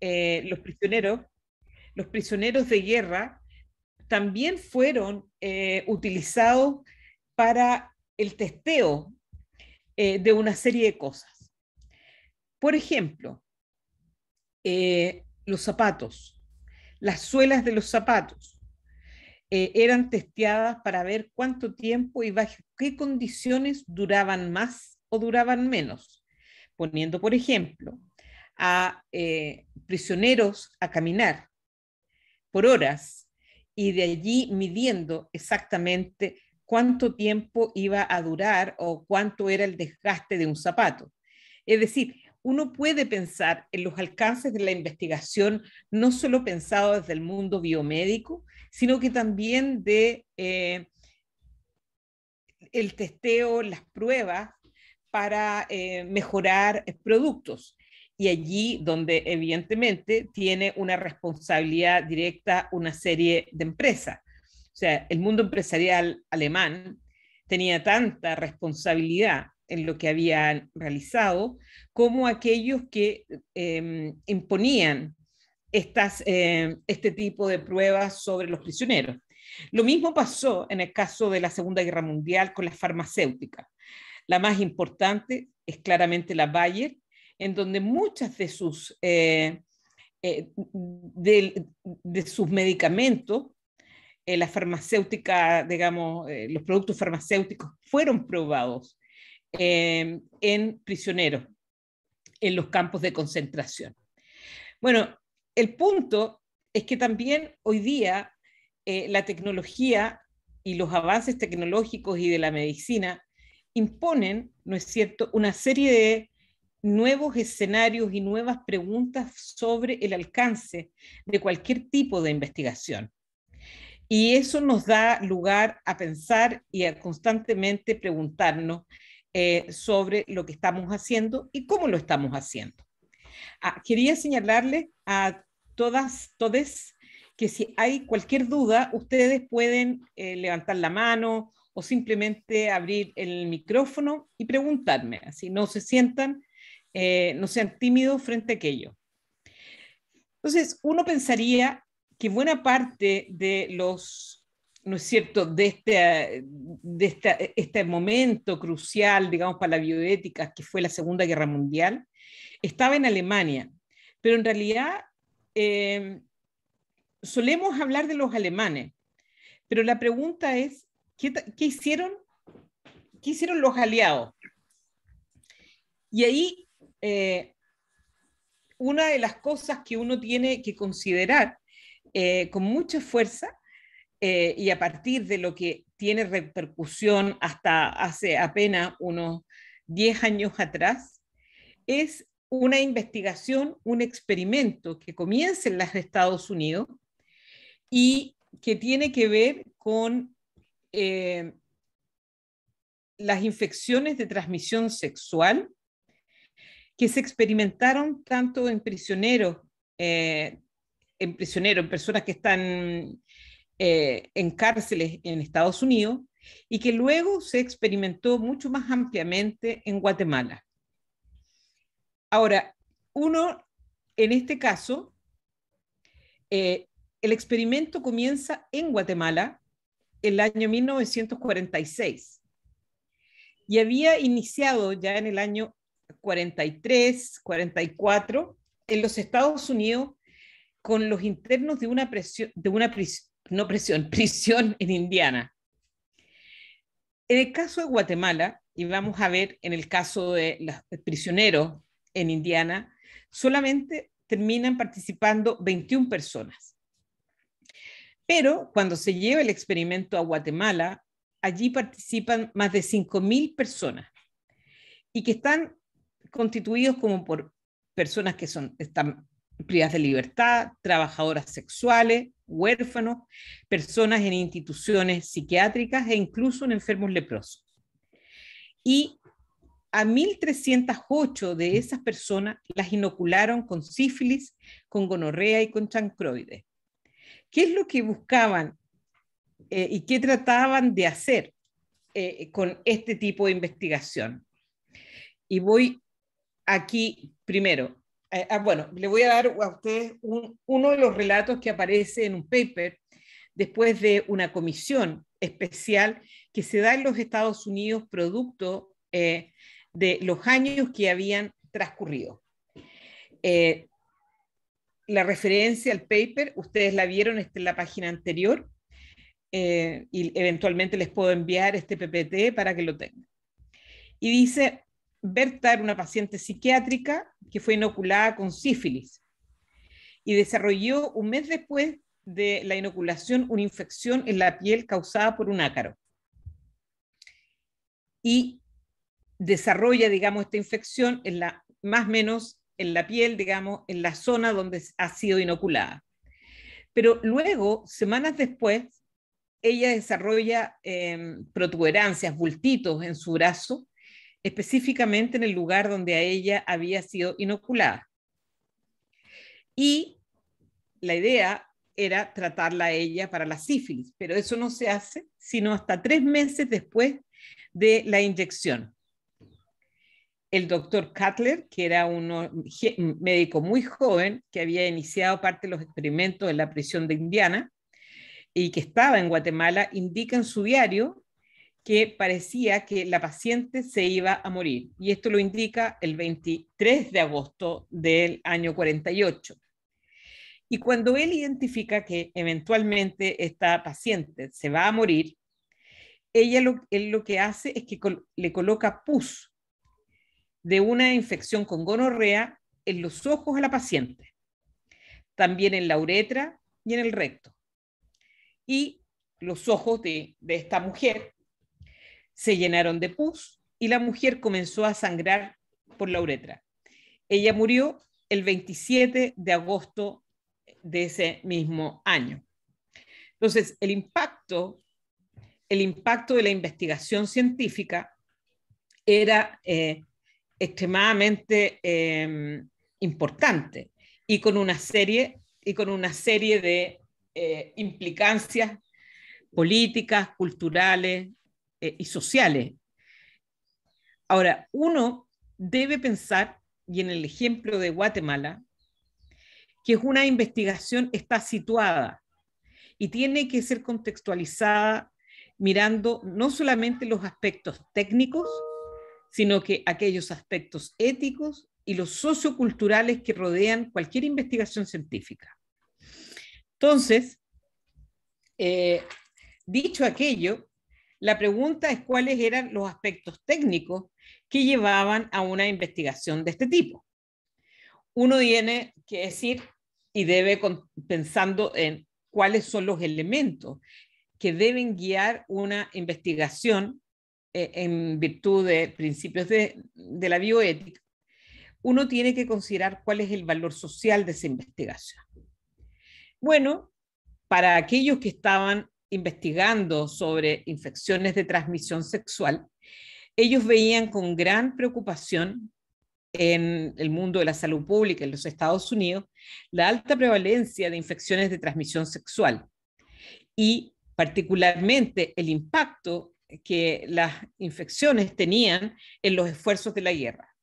Eh, los prisioneros, los prisioneros de guerra, también fueron eh, utilizados para el testeo eh, de una serie de cosas. Por ejemplo, los zapatos, las suelas de los zapatos, eran testeadas para ver cuánto tiempo y bajo qué condiciones duraban más o duraban menos. Poniendo, por ejemplo, a eh, prisioneros a caminar por horas y de allí midiendo exactamente cuánto tiempo iba a durar o cuánto era el desgaste de un zapato. Es decir, uno puede pensar en los alcances de la investigación no solo pensado desde el mundo biomédico, sino que también de eh, el testeo, las pruebas para eh, mejorar productos y allí donde evidentemente tiene una responsabilidad directa una serie de empresas. O sea, el mundo empresarial alemán tenía tanta responsabilidad en lo que habían realizado como aquellos que eh, imponían estas, eh, este tipo de pruebas sobre los prisioneros. Lo mismo pasó en el caso de la Segunda Guerra Mundial con las farmacéuticas. La más importante es claramente la Bayer, en donde muchas de sus, eh, eh, sus medicamentos, eh, la farmacéutica, digamos, los productos farmacéuticos fueron probados en prisioneros en los campos de concentración. Bueno, el punto es que también hoy día la tecnología y los avances tecnológicos y de la medicina imponen, ¿no es cierto?, una serie de nuevos escenarios y nuevas preguntas sobre el alcance de cualquier tipo de investigación. Y eso nos da lugar a pensar y a constantemente preguntarnos eh, sobre lo que estamos haciendo y cómo lo estamos haciendo. Ah, quería señalarle a todas, todes, que si hay cualquier duda, ustedes pueden eh, levantar la mano o simplemente abrir el micrófono y preguntarme. Así no se sientan eh, no sean tímidos frente a aquello. Entonces, uno pensaría que buena parte de los, ¿no es cierto?, de este, de esta, este momento crucial, digamos, para la bioética, que fue la Segunda Guerra Mundial, estaba en Alemania. Pero en realidad eh, solemos hablar de los alemanes, pero la pregunta es, ¿qué, hicieron, ¿qué hicieron los aliados? Y ahí eh, una de las cosas que uno tiene que considerar eh, con mucha fuerza eh, y a partir de lo que tiene repercusión hasta hace apenas unos 10 años atrás, es una investigación, un experimento que comienza en los Estados Unidos y que tiene que ver con las infecciones de transmisión sexual que se experimentaron tanto en prisioneros, eh, en prisioneros, en personas que están eh, en cárceles en Estados Unidos, y que luego se experimentó mucho más ampliamente en Guatemala. Ahora, uno, en este caso, eh, el experimento comienza en Guatemala el año 1946 y había iniciado ya en el año 43, 44, en los Estados Unidos, con los internos de una, presión, de una no presión, prisión en Indiana. En el caso de Guatemala, y vamos a ver en el caso de los prisioneros en Indiana, solamente terminan participando 21 personas. Pero cuando se lleva el experimento a Guatemala, allí participan más de 5.000 personas y que están constituidos como por personas que son, están privadas de libertad, trabajadoras sexuales, huérfanos, personas en instituciones psiquiátricas e incluso en enfermos leprosos. Y a 1.308 de esas personas las inocularon con sífilis, con gonorrea y con chancroides. ¿Qué es lo que buscaban eh, y qué trataban de hacer eh, con este tipo de investigación? Y voy aquí, primero, eh, ah, bueno, le voy a dar a ustedes uno de los relatos que aparece en un paper después de una comisión especial que se da en los Estados Unidos producto eh, de los años que habían transcurrido. Eh, la referencia al paper, ustedes la vieron en la página anterior y eventualmente les puedo enviar este PPT para que lo tengan. Y dice, Berta era una paciente psiquiátrica que fue inoculada con sífilis y desarrolló un mes después de la inoculación una infección en la piel causada por un ácaro. Y desarrolla, digamos, esta infección en la, más o menos en la piel, digamos, en la zona donde ha sido inoculada. Pero luego, semanas después, ella desarrolla em, protuberancias, bultitos en su brazo, específicamente en el lugar donde a ella había sido inoculada. Y la idea era tratarla a ella para la sífilis, pero eso no se hace sino hasta tres meses después de la inyección. El doctor Cutler, que era un médico muy joven que había iniciado parte de los experimentos en la prisión de Indiana y que estaba en Guatemala, indica en su diario que parecía que la paciente se iba a morir. Y esto lo indica el 23 de agosto del año 48. Y cuando él identifica que eventualmente esta paciente se va a morir, ella lo, él lo que hace es que le coloca pus de una infección con gonorrea en los ojos de la paciente, también en la uretra y en el recto. Y los ojos de, de esta mujer se llenaron de pus y la mujer comenzó a sangrar por la uretra. Ella murió el 27 de agosto de ese mismo año. Entonces, el impacto, el impacto de la investigación científica era eh, extremadamente em, importante y con una serie, y con una serie de eh, implicancias políticas, culturales, eh, y sociales. Ahora, uno debe pensar, y en el ejemplo de Guatemala, que es una investigación está situada y tiene que ser contextualizada mirando no solamente los aspectos técnicos, sino que aquellos aspectos éticos y los socioculturales que rodean cualquier investigación científica. Entonces, eh, dicho aquello, la pregunta es cuáles eran los aspectos técnicos que llevaban a una investigación de este tipo. Uno tiene que decir y debe pensando en cuáles son los elementos que deben guiar una investigación eh, en virtud de principios de, de la bioética, uno tiene que considerar cuál es el valor social de esa investigación. Bueno, para aquellos que estaban investigando sobre infecciones de transmisión sexual, ellos veían con gran preocupación en el mundo de la salud pública en los Estados Unidos la alta prevalencia de infecciones de transmisión sexual y particularmente el impacto que las infecciones tenían en los esfuerzos de la guerra,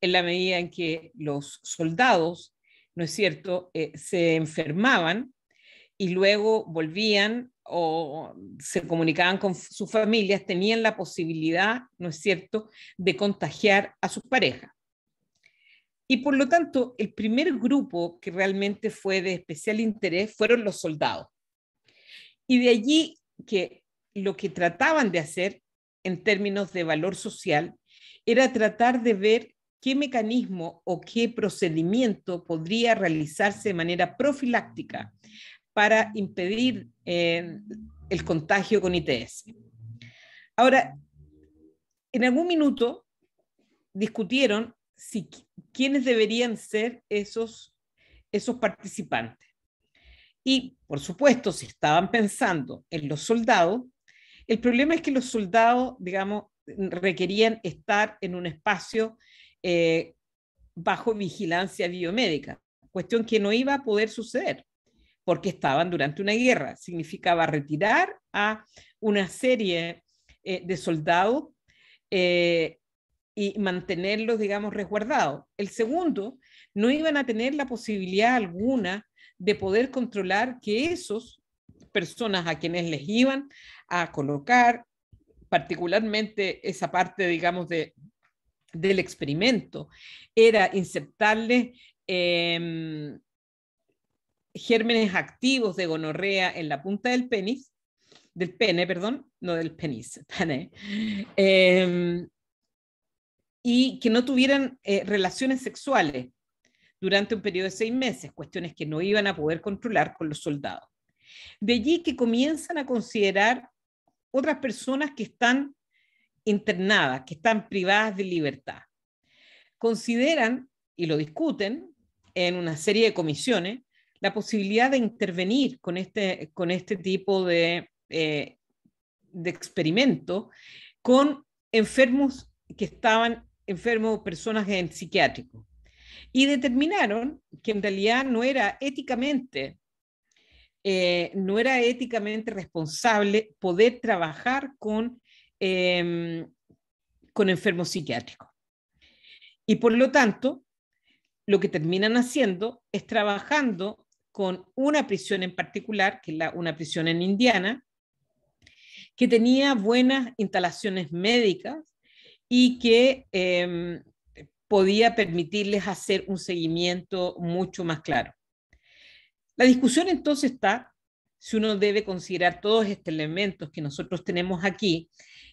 en la medida en que los soldados, ¿no es cierto?, eh, se enfermaban y luego volvían o se comunicaban con sus familias, tenían la posibilidad, ¿no es cierto?, de contagiar a sus parejas. Y por lo tanto, el primer grupo que realmente fue de especial interés fueron los soldados. Y de allí que lo que trataban de hacer en términos de valor social era tratar de ver qué mecanismo o qué procedimiento podría realizarse de manera profiláctica para impedir eh, el contagio con ITS. Ahora, en algún minuto discutieron si, quiénes deberían ser esos, esos participantes. Y, por supuesto, si estaban pensando en los soldados, el problema es que los soldados, digamos, requerían estar en un espacio eh, bajo vigilancia biomédica, cuestión que no iba a poder suceder porque estaban durante una guerra. Significaba retirar a una serie eh, de soldados eh, y mantenerlos, digamos, resguardados. El segundo, no iban a tener la posibilidad alguna de poder controlar que esos personas a quienes les iban a colocar, particularmente esa parte, digamos, de, del experimento, era insertarles em, gérmenes activos de gonorrea en la punta del penis, del pene, perdón, no del penis, pene, em, y que no tuvieran eh, relaciones sexuales durante un periodo de seis meses, cuestiones que no iban a poder controlar con los soldados. De allí que comienzan a considerar otras personas que están internadas, que están privadas de libertad. Consideran, y lo discuten en una serie de comisiones, la posibilidad de intervenir con este, con este tipo de, eh, de experimento con enfermos que estaban enfermos, o personas en psiquiátrico. Y determinaron que en realidad no era éticamente, eh, no era éticamente responsable poder trabajar con, em, con enfermos psiquiátricos. Y por lo tanto, lo que terminan haciendo es trabajando con una prisión en particular, que es una prisión en Indiana, que tenía buenas instalaciones médicas y que em, podía permitirles hacer un seguimiento mucho más claro. La discusión entonces está si uno debe considerar todos estos elementos que nosotros tenemos aquí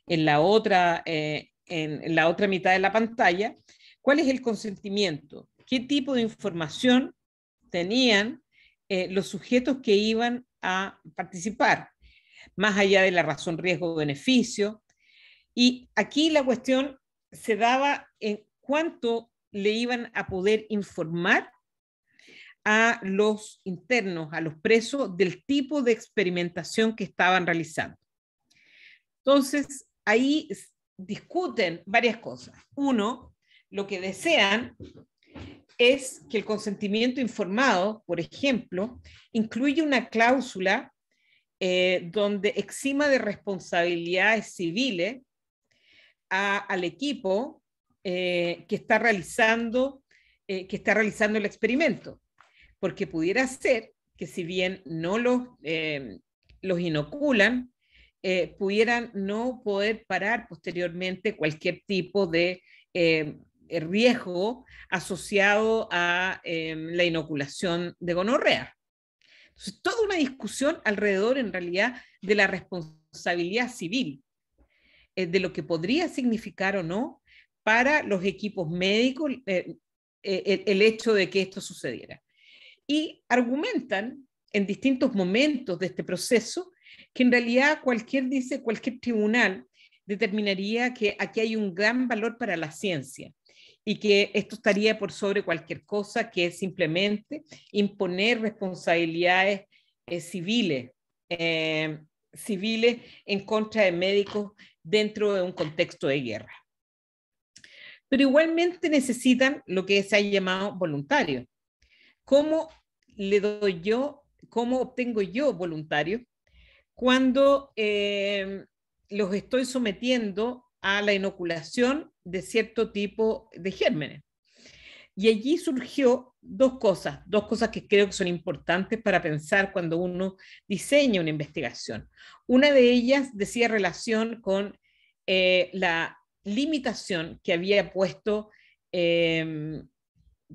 en la otra, eh, en la otra mitad de la pantalla, cuál es el consentimiento, qué tipo de información tenían eh, los sujetos que iban a participar, más allá de la razón riesgo-beneficio. Y aquí la cuestión se daba en cuánto le iban a poder informar a los internos, a los presos, del tipo de experimentación que estaban realizando. Entonces, ahí discuten varias cosas. Uno, lo que desean es que el consentimiento informado, por ejemplo, incluye una cláusula eh, donde exima de responsabilidades civiles al equipo eh, que, está realizando, eh, que está realizando el experimento, porque pudiera ser que si bien no los, inoculan, pudieran no poder parar posteriormente cualquier tipo de eh, riesgo asociado a em, la inoculación de gonorrea. Entonces, toda una discusión alrededor, en realidad, de la responsabilidad civil, eh, de lo que podría significar o no para los equipos médicos eh, el, el hecho de que esto sucediera. Y argumentan en distintos momentos de este proceso que en realidad cualquier, dice, cualquier tribunal determinaría que aquí hay un gran valor para la ciencia y que esto estaría por sobre cualquier cosa, que es simplemente imponer responsabilidades eh, civiles, eh, civiles en contra de médicos dentro de un contexto de guerra. Pero igualmente necesitan lo que se ha llamado voluntario. ¿Cómo le doy yo, cómo obtengo yo voluntario cuando eh, los estoy sometiendo a la inoculación de cierto tipo de gérmenes. Y allí surgió dos cosas, dos cosas que creo que son importantes para pensar cuando uno diseña una investigación. Una de ellas decía relación con eh, la limitación que había puesto, em,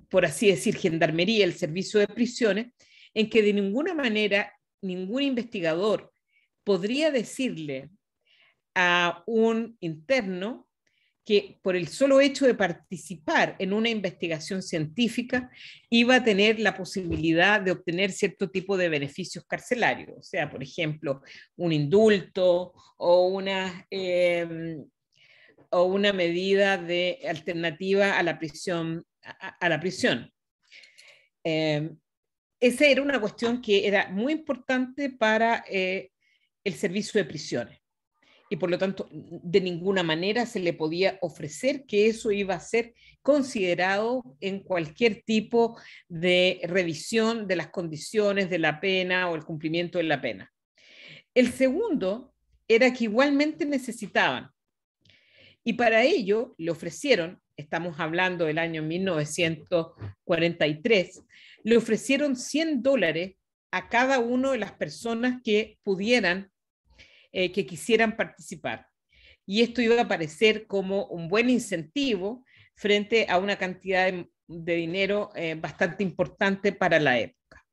por así decir, Gendarmería, el servicio de prisiones, en que de ninguna manera ningún investigador podría decirle a un interno que por el solo hecho de participar en una investigación científica iba a tener la posibilidad de obtener cierto tipo de beneficios carcelarios, o sea, por ejemplo, un indulto o una, eh, o una medida de alternativa a la prisión. A, la prisión. Eh, esa era una cuestión que era muy importante para eh, el servicio de prisiones y por lo tanto de ninguna manera se le podía ofrecer que eso iba a ser considerado en cualquier tipo de revisión de las condiciones de la pena o el cumplimiento de la pena. El segundo era que igualmente necesitaban, y para ello le ofrecieron, estamos hablando del año 1943, le ofrecieron 100 dólares a cada una de las personas que pudieran eh, que quisieran participar. Y esto iba a parecer como un buen incentivo frente a una cantidad de, dinero eh, bastante importante para la época.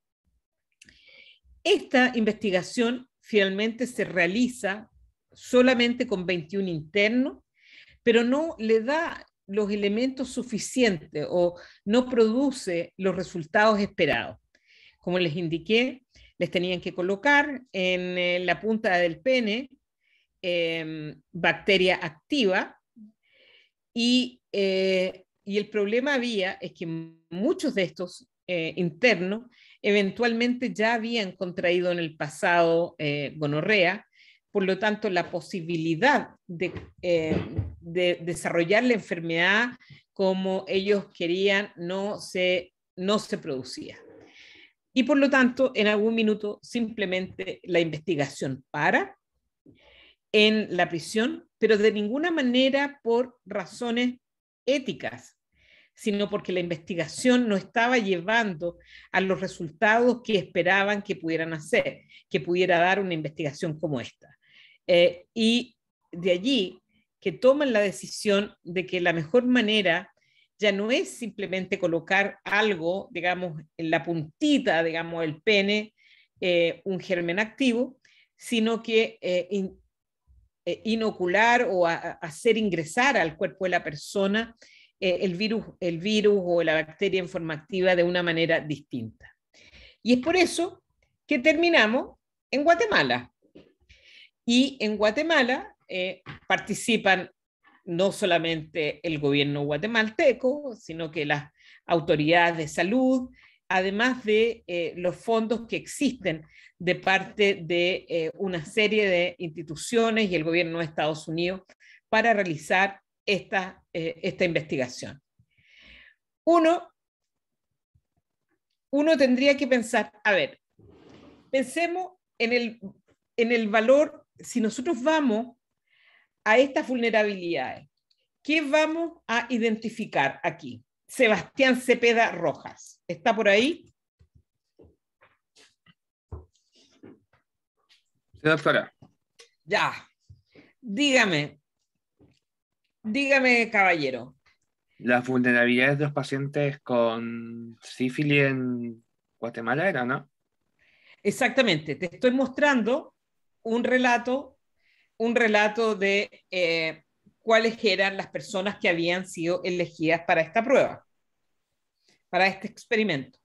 Esta investigación finalmente se realiza solamente con 21 internos, pero no le da los elementos suficientes o no produce los resultados esperados. Como les indiqué, les tenían que colocar en eh, la punta del pene em, bacteria activa eh, y, el problema había es que muchos de estos eh, internos eventualmente ya habían contraído en el pasado gonorrea, por lo tanto la posibilidad de, de desarrollar la enfermedad como ellos querían no se, no se producía y por lo tanto, en algún minuto simplemente la investigación para en la prisión, pero de ninguna manera por razones éticas, sino porque la investigación no estaba llevando a los resultados que esperaban que pudieran hacer, que pudiera dar una investigación como esta. Eh, y de allí que toman la decisión de que la mejor manera ya no es simplemente colocar algo, digamos, en la puntita, digamos, el pene, eh, un germen activo, sino que eh, eh, inocular o hacer ingresar al cuerpo de la persona el, virus, el virus o la bacteria en forma activa de una manera distinta. Y es por eso que terminamos en Guatemala. Y en Guatemala participan no solamente el gobierno guatemalteco, sino que las autoridades de salud, además de eh, los fondos que existen de parte de eh, una serie de instituciones y el gobierno de Estados Unidos para realizar esta, eh, esta investigación. Uno, uno tendría que pensar, a ver, pensemos en el, en el valor, si nosotros vamos a estas vulnerabilidades. ¿Qué vamos a identificar aquí? Sebastián Cepeda Rojas. ¿Está por ahí? Sí, doctora. Ya. Dígame. Dígame, caballero. Las vulnerabilidades de los pacientes con sífilis en Guatemala era, ¿no? Exactamente. Te estoy mostrando un relato un relato de eh, cuáles eran las personas que habían sido elegidas para esta prueba, para este experimento.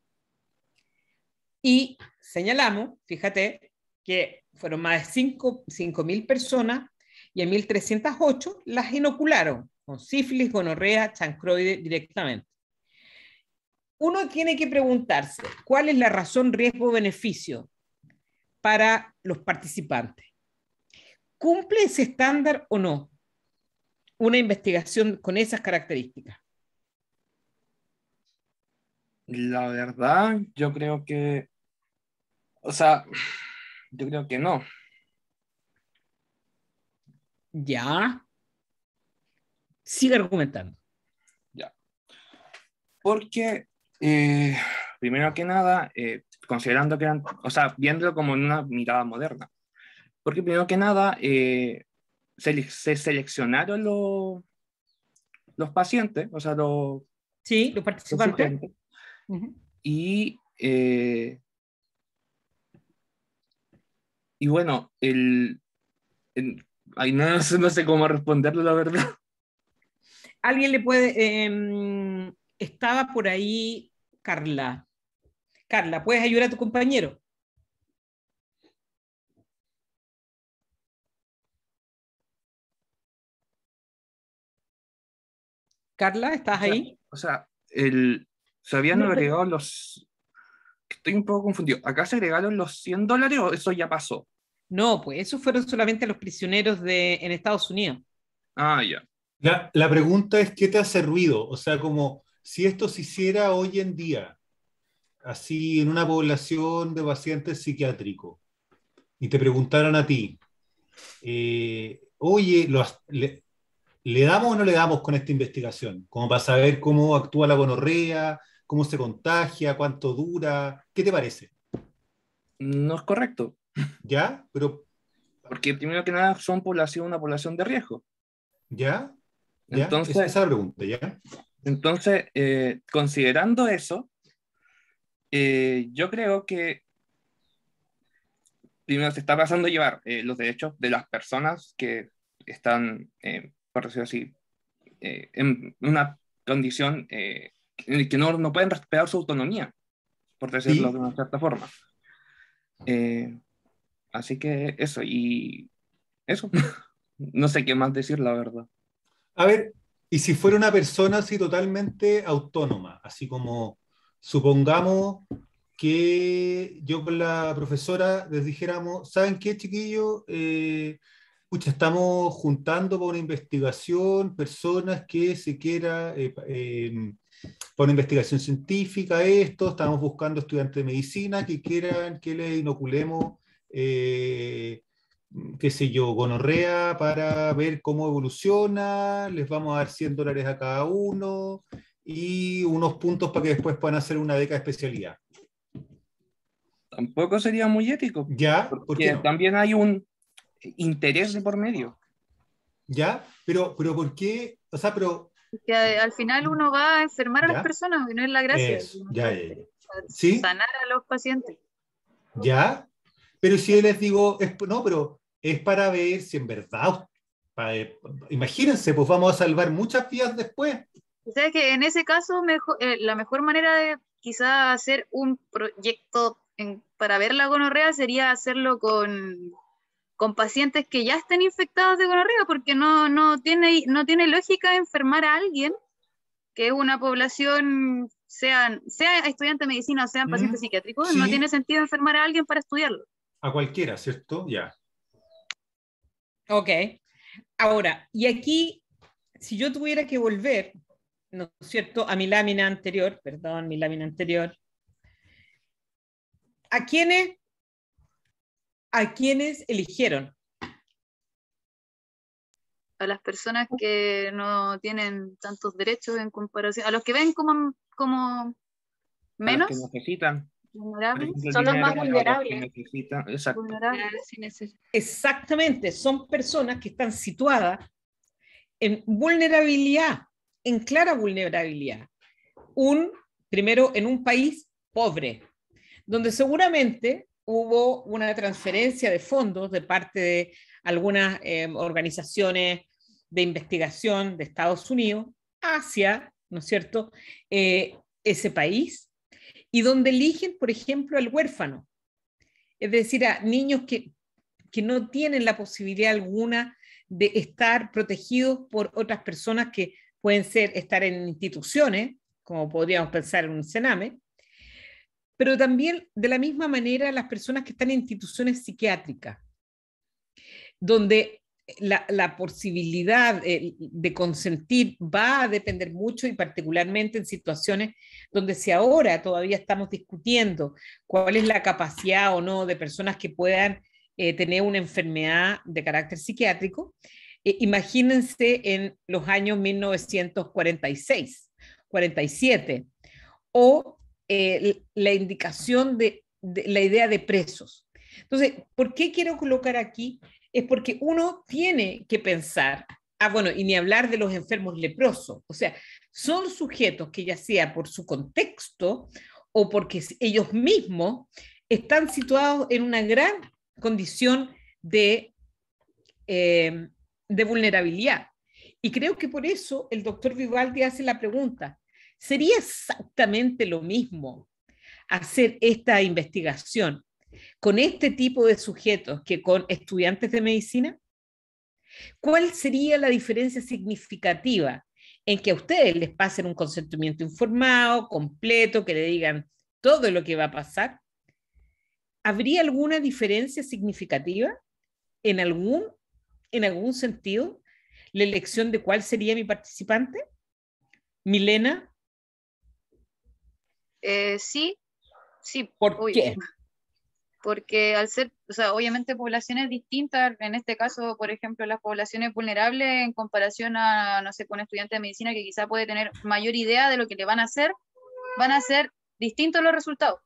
Y señalamos, fíjate, que fueron más de 5.000 personas y en 1.308 las inocularon con sífilis, gonorrea, chancroide directamente. Uno tiene que preguntarse cuál es la razón riesgo-beneficio para los participantes. ¿Cumple ese estándar o no? Una investigación con esas características. La verdad, yo creo que, o sea, yo creo que no. Ya. Sigue argumentando. Ya. Porque, eh, primero que nada, eh, considerando que eran, o sea, viéndolo como en una mirada moderna, porque primero que nada, eh, se, seleccionaron los, los pacientes, o sea, los... Sí, los participantes. Y... Eh, y bueno, el, no, sé cómo responderlo, la verdad. Alguien le puede... Em, estaba por ahí Carla. Carla, ¿puedes ayudar a tu compañero? Carla, ¿estás ahí? O sea, el, se habían agregado los... Estoy un poco confundido. ¿Acá se agregaron los 100 dólares o eso ya pasó? No, pues esos fueron solamente los prisioneros en Estados Unidos. Ah, ya. La, pregunta es, ¿qué te hace ruido? O sea, como si esto se hiciera hoy en día, así en una población de pacientes psiquiátricos, y te preguntaran a ti, eh, oye, lo, ¿Le damos o no le damos con esta investigación? Como para saber cómo actúa la gonorrea, cómo se contagia, cuánto dura. ¿Qué te parece? No es correcto. ¿Ya? Pero. Porque primero que nada son población, una población de riesgo. ¿Ya? Entonces, esa es la pregunta, ¿ya? Entonces, eh, considerando eso, eh, yo creo que primero se está pasando a llevar eh, los derechos de las personas que están por decirlo así, eh, en una condición eh, en la que no, no, pueden respetar su autonomía, por decirlo de una cierta forma. Eh, así que eso, y eso. no sé qué más decir, la verdad. A ver, y si fuera una persona así totalmente autónoma, así como supongamos que yo con la profesora les dijéramos, ¿saben qué, chiquillo? Eh, estamos juntando para una investigación personas que se quiera, eh, para em, una investigación científica, esto, estamos buscando estudiantes de medicina que quieran que le inoculemos, eh, qué sé yo, gonorrea para ver cómo evoluciona, les vamos a dar 100 dólares a cada uno y unos puntos para que después puedan hacer una beca de especialidad. Tampoco sería muy ético. Ya, porque también hay un interés de por medio. Ya, pero, pero ¿por qué? O sea, pero... Que al final uno va a enfermar a las personas, y no es la gracia. Eso, ¿Sí? Sanar a los pacientes. Ya, pero si les digo, no, pero es para ver si en verdad, eh, imagínense, pues vamos a salvar muchas vidas después. O sea que en ese caso eh, la mejor manera de quizá hacer un proyecto para ver la gonorrea sería hacerlo con con pacientes que ya estén infectados de gonorrea, porque no, tiene, no tiene lógica enfermar a alguien que es una población, sean, sea estudiante de medicina o sean pacientes psiquiátricos, no tiene sentido enfermar a alguien para estudiarlo. A cualquiera, ¿cierto? Ya. Ok. Ahora, y aquí, si yo tuviera que volver, ¿no es cierto?, a mi lámina anterior, perdón, mi lámina anterior, ¿a quiénes a quienes eligieron? A las personas que no tienen tantos derechos en comparación, a los que ven como, como menos. que necesitan. son los más vulnerables. Exactamente, son personas que están situadas en vulnerabilidad, en clara vulnerabilidad. Un, primero, en un país pobre, donde seguramente hubo una transferencia de fondos de parte de algunas eh, organizaciones de investigación de Estados Unidos hacia, ¿no es cierto?, eh, ese país, y donde eligen, por ejemplo, al huérfano, es decir, a niños que, que no tienen la posibilidad alguna de estar protegidos por otras personas que pueden ser estar en instituciones, como podríamos pensar en un cename, pero también de la misma manera las personas que están en instituciones psiquiátricas, donde la, posibilidad eh, de consentir va a depender mucho y particularmente en situaciones donde si ahora todavía estamos discutiendo cuál es la capacidad o no de personas que puedan eh, tener una enfermedad de carácter psiquiátrico, eh, imagínense en los años 1946, 47 o eh, la indicación de, la idea de presos. Entonces, ¿por qué quiero colocar aquí? Es porque uno tiene que pensar, ah, bueno, y ni hablar de los enfermos leprosos, o sea, son sujetos que ya sea por su contexto o porque ellos mismos están situados en una gran condición de, eh, de vulnerabilidad. Y creo que por eso el doctor Vivaldi hace la pregunta, Sería exactamente lo mismo hacer esta investigación con este tipo de sujetos que con estudiantes de medicina. ¿Cuál sería la diferencia significativa en que a ustedes les pasen un consentimiento informado, completo, que le digan todo lo que va a pasar? ¿Habría alguna diferencia significativa en algún, en algún sentido la elección de cuál sería mi participante? Milena, eh, sí, sí. ¿Por qué? Porque al ser, o sea, obviamente poblaciones distintas, en este caso, por ejemplo, las poblaciones vulnerables en comparación a, no sé, con estudiantes de medicina que quizá puede tener mayor idea de lo que le van a hacer, van a ser distintos los resultados.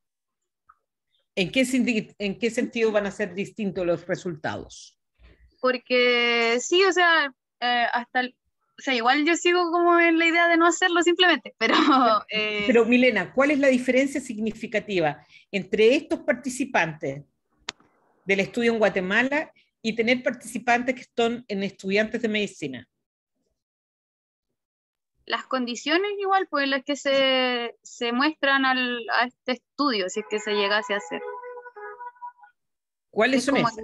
¿En qué, ¿En qué sentido van a ser distintos los resultados? Porque sí, o sea, eh, hasta el, o sea, igual yo sigo como en la idea de no hacerlo simplemente, pero... Eh, pero Milena, ¿cuál es la diferencia significativa entre estos participantes del estudio en Guatemala y tener participantes que están en estudiantes de medicina? Las condiciones igual, pues las que se, muestran al, a este estudio, si es que se llegase a hacer. ¿Cuáles son esas?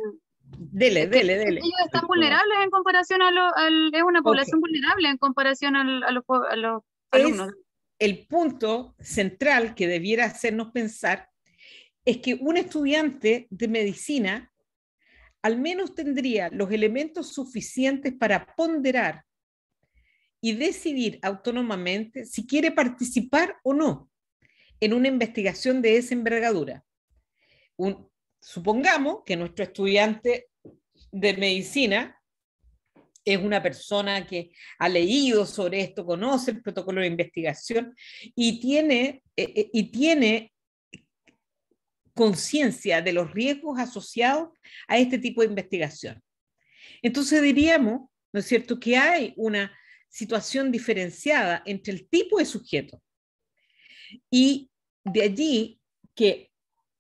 Dele, dele, dele. Ellos están vulnerables en comparación a los... Es una población vulnerable en comparación al, a, los, alumnos. el punto central que debiera hacernos pensar es que un estudiante de medicina al menos tendría los elementos suficientes para ponderar y decidir autónomamente si quiere participar o no en una investigación de esa envergadura. Un, supongamos que nuestro estudiante de medicina es una persona que ha leído sobre esto, conoce el protocolo de investigación y tiene, eh, eh, y tiene conciencia de los riesgos asociados a este tipo de investigación. Entonces diríamos, ¿no es cierto?, que hay una situación diferenciada entre el tipo de sujeto y de allí que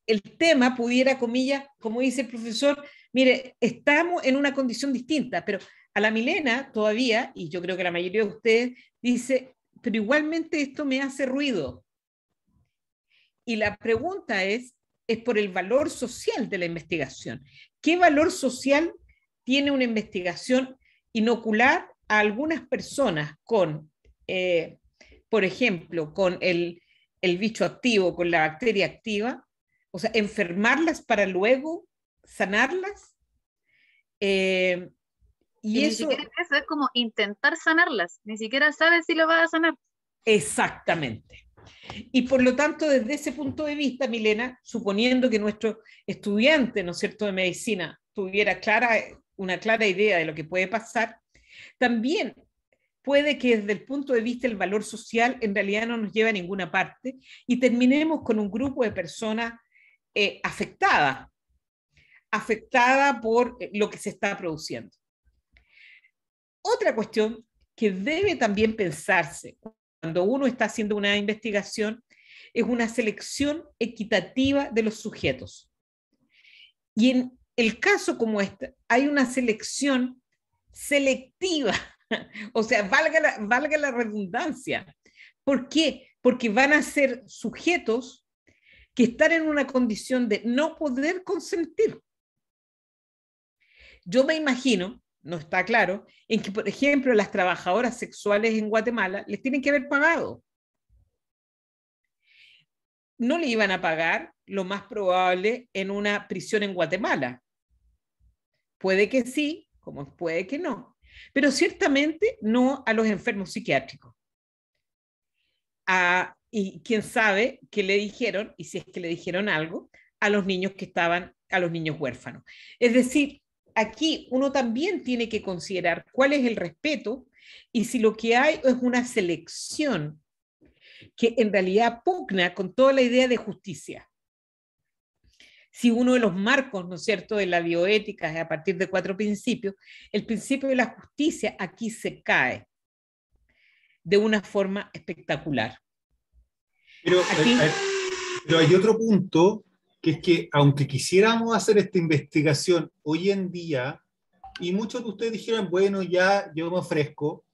el tema pudiera, comillas, como dice el profesor, mire, estamos en una condición distinta, pero a la Milena todavía, y yo creo que la mayoría de ustedes, dice, pero igualmente esto me hace ruido. Y la pregunta es, es por el valor social de la investigación. ¿Qué valor social tiene una investigación inocular a algunas personas con, eh, por ejemplo, con el, el bicho activo, con la bacteria activa, o sea, enfermarlas para luego sanarlas. Eh, y, eso, es como intentar sanarlas, ni siquiera sabes si lo vas a sanar. Exactamente. Y por lo tanto, desde ese punto de vista, Milena, suponiendo que nuestro estudiante, ¿no es cierto?, de medicina tuviera clara, una clara idea de lo que puede pasar, también puede que desde el punto de vista del valor social en realidad no nos lleve a ninguna parte y terminemos con un grupo de personas eh, afectada, afectada por eh, lo que se está produciendo. Otra cuestión que debe también pensarse cuando uno está haciendo una investigación es una selección equitativa de los sujetos. Y en el caso como este, hay una selección selectiva, o sea, valga valga la redundancia. ¿Por qué? Porque van a ser sujetos que estar en una condición de no poder consentir. Yo me imagino, no está claro, en que, por ejemplo, las trabajadoras sexuales en Guatemala les tienen que haber pagado. No le iban a pagar, lo más probable, en una prisión en Guatemala. Puede que sí, como puede que no. Pero ciertamente no a los enfermos psiquiátricos. A y quién sabe qué le dijeron, y si es que le dijeron algo, a los niños que estaban, a los niños huérfanos. Es decir, aquí uno también tiene que considerar cuál es el respeto y si lo que hay es una selección que en realidad pugna con toda la idea de justicia. Si uno de los marcos, ¿no es cierto?, de la bioética es a partir de cuatro principios, el principio de la justicia aquí se cae de una forma espectacular. Pero, hay, otro punto que es que aunque quisiéramos hacer esta investigación hoy en día, y muchos de ustedes dijeron, bueno, ya yo me ofrezco,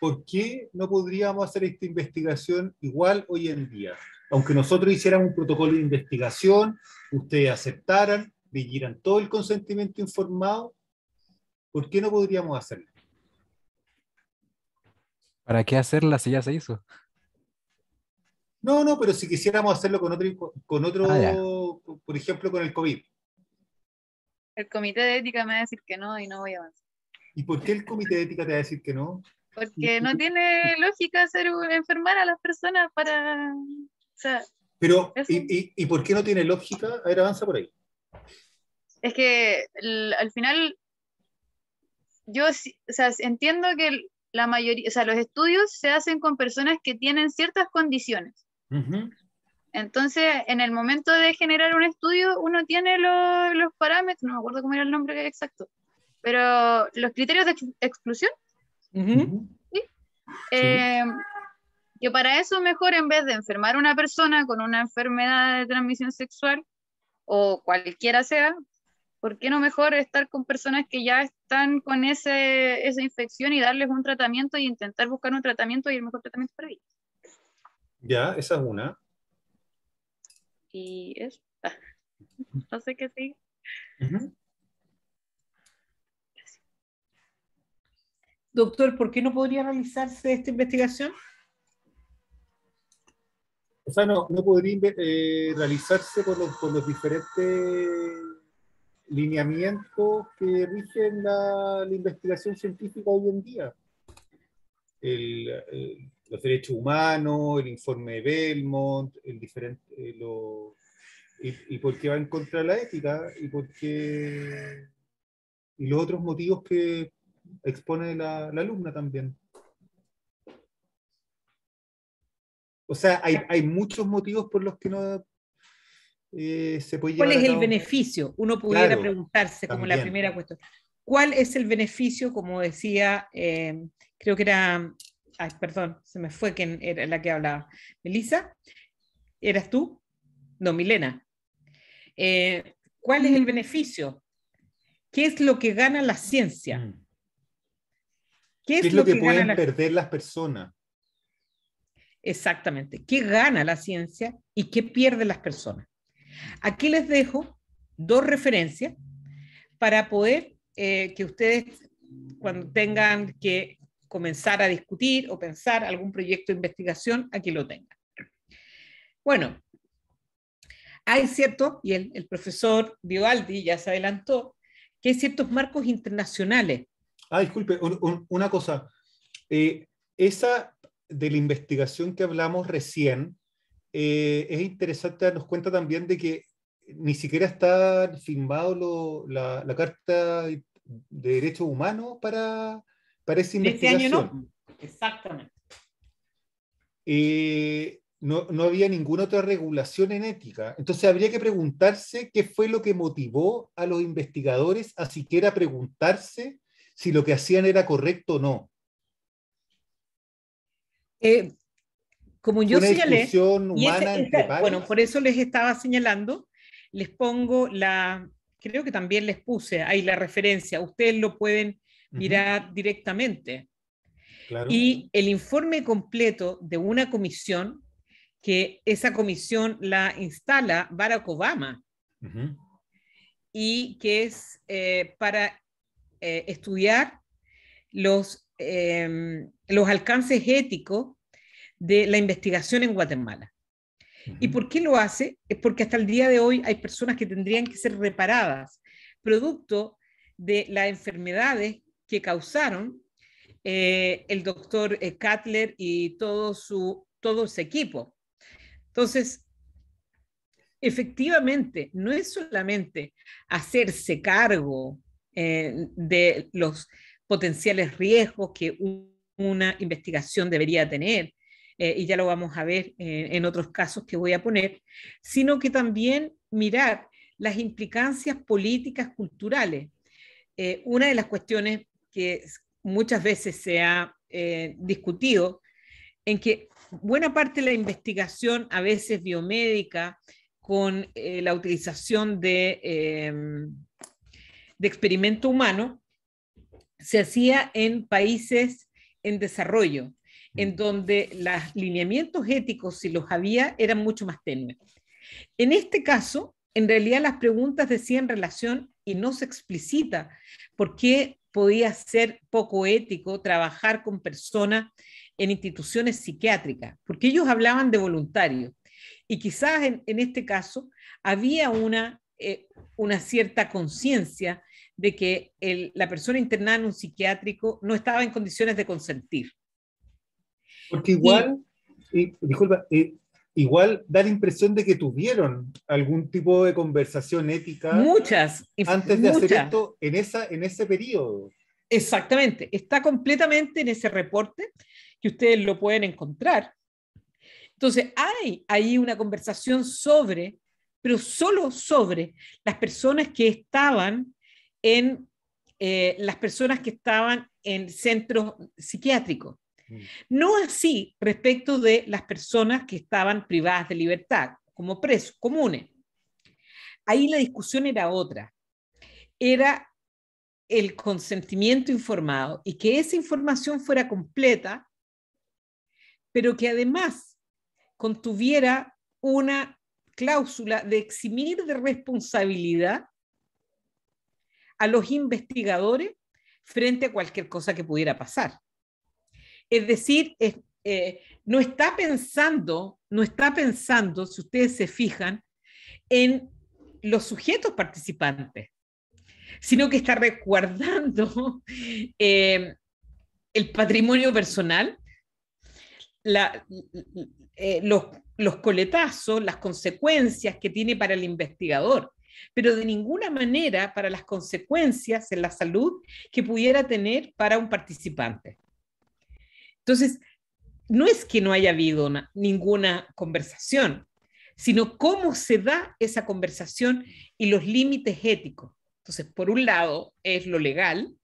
¿por qué no podríamos hacer esta investigación igual hoy en día? Aunque nosotros hiciéramos un protocolo de investigación, ustedes aceptaran, dieran todo el consentimiento informado, ¿por qué no podríamos hacerlo? ¿Para qué hacerla si ya se hizo? No, no, pero si quisiéramos hacerlo con otro, con otro ah, por ejemplo, con el COVID. El comité de ética me va a decir que no y no voy a avanzar. ¿Y por qué el comité de ética te va a decir que no? Porque no tiene lógica hacer enfermar a las personas para... O sea, pero, ¿y, por qué no tiene lógica? A ver, avanza por ahí. Es que al final, yo o sea, entiendo que la mayoría, o sea, los estudios se hacen con personas que tienen ciertas condiciones. Entonces, en el momento de generar un estudio, uno tiene los parámetros, no me acuerdo cómo era el nombre exacto, pero los criterios de exclusión. y eh, para eso mejor en vez de enfermar a una persona con una enfermedad de transmisión sexual o cualquiera sea, ¿por qué no mejor estar con personas que ya están con ese, esa infección y darles un tratamiento y intentar buscar un tratamiento y el mejor tratamiento para ellos? Ya, esa es una. Y esta. Ah, no sé qué sigue. Doctor, ¿por qué no podría realizarse esta investigación? O sea, no, podría eh, realizarse con los, diferentes lineamientos que rigen la, investigación científica hoy en día. el, los derechos humanos, el informe de Belmont, el diferente, eh, y, por qué va en contra de la ética y por qué y los otros motivos que expone la, alumna también. O sea, hay, muchos motivos por los que no eh, se puede llevar ¿Cuál es el beneficio? Uno pudiera preguntarse como la primera cuestión. ¿Cuál es el beneficio, como decía, eh, creo que era ay, perdón, se me fue quien era la que hablaba. Melissa, ¿eras tú? No, Milena. Eh, ¿Cuál es el mm. beneficio? ¿Qué es lo que gana la ciencia? Mm. ¿Qué es, lo, que, pueden perder las personas? Exactamente. ¿Qué gana la ciencia y qué pierde las personas? Aquí les dejo dos referencias para poder eh, que ustedes cuando tengan que comenzar a discutir o pensar algún proyecto de investigación, aquí lo tenga. Bueno, hay cierto, y el, el profesor Vivaldi ya se adelantó, que hay ciertos marcos internacionales. Ah, disculpe, una cosa. Eh, esa de la investigación que hablamos recién, eh, es interesante darnos cuenta también de que ni siquiera está firmado lo, la, Carta de Derechos Humanos para, este año no. Exactamente. Eh, no, había ninguna otra regulación en ética. Entonces habría que preguntarse qué fue lo que motivó a los investigadores a siquiera preguntarse si lo que hacían era correcto o no. Eh, como yo señalé, bueno, por eso les estaba señalando, les pongo la, creo que también les puse ahí la referencia, ustedes lo pueden irá directamente. Y el informe completo de una comisión que esa comisión la instala Barack Obama y que es eh, para eh, estudiar los, em, los alcances éticos de la investigación en Guatemala. ¿Y por qué lo hace? Es porque hasta el día de hoy hay personas que tendrían que ser reparadas, producto de las enfermedades que causaron eh, el doctor eh, Cutler y todo su, todo su equipo. Entonces, efectivamente, no es solamente hacerse cargo eh, de los potenciales riesgos que una investigación debería tener, y ya lo vamos a ver en otros casos que voy a poner, sino que también mirar las implicancias políticas culturales. una de las cuestiones que muchas veces se ha eh, discutido, en que buena parte de la investigación, a veces biomédica, con eh, la utilización de, em, de experimento humano, se hacía en países en desarrollo, en mm. donde los lineamientos éticos, si los había, eran mucho más tenues. En este caso, en realidad las preguntas decían relación y no se explicita por qué podía ser poco ético trabajar con personas en instituciones psiquiátricas, porque ellos hablaban de voluntarios. Y quizás en, este caso había una, eh, una cierta conciencia de que la persona internada en un psiquiátrico no estaba en condiciones de consentir. Porque igual, y, eh, disculpa, eh, igual da la impresión de que tuvieron algún tipo de conversación ética. Muchas. Antes de hacer esto, en, esa, en ese periodo. Exactamente. Está completamente en ese reporte que ustedes lo pueden encontrar. Entonces, hay ahí una conversación sobre, pero solo sobre las personas que estaban en, eh, las personas que estaban en centros psiquiátricos Mm. No así respecto de las personas que estaban privadas de libertad, como presos comunes. Ahí la discusión era otra. Era el consentimiento informado y que esa información fuera completa, pero que además contuviera una cláusula de eximir de responsabilidad a los investigadores frente a cualquier cosa que pudiera pasar. Es decir, eh, no está pensando, no está pensando, si ustedes se fijan, en los sujetos participantes, sino que está recuerdando eh, el patrimonio personal, eh, los coletazos, las consecuencias que tiene para el investigador pero de ninguna manera para las consecuencias en la salud que pudiera tener para un participante. Entonces, no es que no haya habido ninguna conversación, sino cómo se da esa conversación y los límites éticos. Entonces, por un lado es lo legal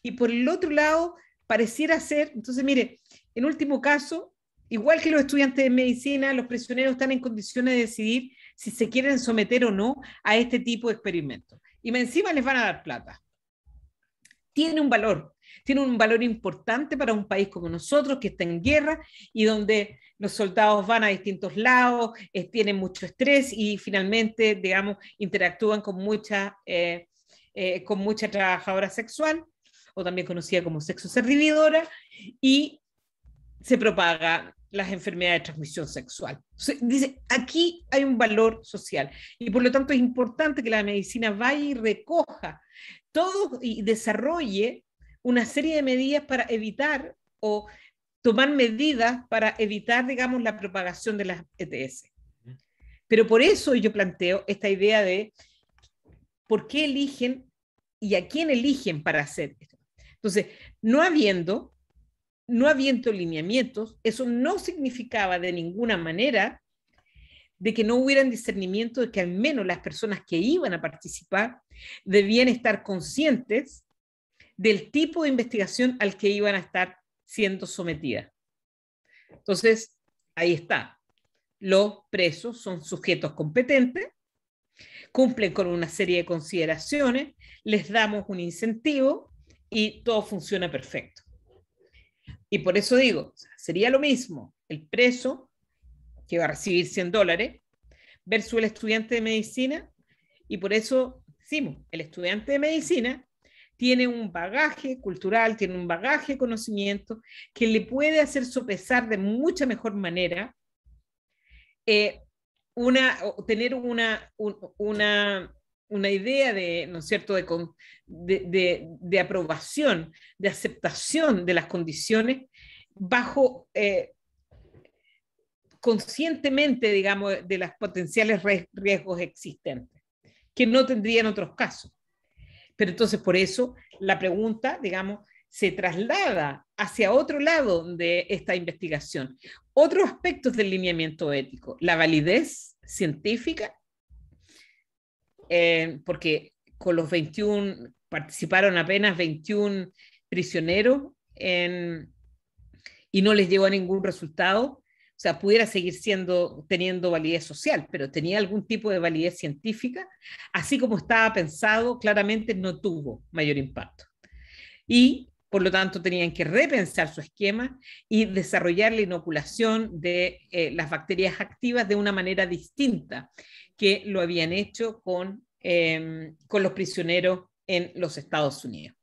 y por el otro lado pareciera ser, entonces mire, en último caso, igual que los estudiantes de medicina, los prisioneros están en condiciones de decidir si se quieren someter o no a este tipo de experimentos. Y encima les van a dar plata. Tiene un valor, tiene un valor importante para un país como nosotros, que está en guerra y donde los soldados van a distintos lados, eh, tienen mucho estrés y finalmente, digamos, interactúan con mucha, eh, eh, con mucha trabajadora sexual, o también conocida como sexo servidora, y se propaga las enfermedades de transmisión sexual. Dice, aquí hay un valor social y por lo tanto es importante que la medicina vaya y recoja todo y desarrolle una serie de medidas para evitar o tomar medidas para evitar, digamos, la propagación de las ETS. Pero por eso yo planteo esta idea de por qué eligen y a quién eligen para hacer esto. Entonces, no habiendo, no habiendo lineamientos, eso no significaba de ninguna manera de que no hubieran discernimiento de que al menos las personas que iban a participar debían estar conscientes del tipo de investigación al que iban a estar siendo sometidas. Entonces, ahí está. Los presos son sujetos competentes, cumplen con una serie de consideraciones, les damos un incentivo y todo funciona perfecto. Y por eso digo, sería lo mismo el preso que va a recibir 100 dólares versus el estudiante de medicina. Y por eso decimos, el estudiante de medicina tiene un bagaje cultural, tiene un bagaje de conocimiento que le puede hacer sopesar de mucha mejor manera eh, tener una, una, idea de, ¿no cierto?, de, de, aprobación, de aceptación de las condiciones bajo... Eh, conscientemente, digamos, de los potenciales riesgos existentes, que no tendrían otros casos. Pero entonces por eso la pregunta, digamos, se traslada hacia otro lado de esta investigación. Otros aspectos del lineamiento ético, la validez científica, eh, porque con los 21, participaron apenas 21 prisioneros y no les llegó a ningún resultado sea, pudiera seguir siendo, teniendo validez social, pero tenía algún tipo de validez científica, así como estaba pensado, claramente no tuvo mayor impacto. Y por lo tanto tenían que repensar su esquema y desarrollar la inoculación de eh, las bacterias activas de una manera distinta que lo habían hecho con, eh, con los prisioneros en los Estados Unidos.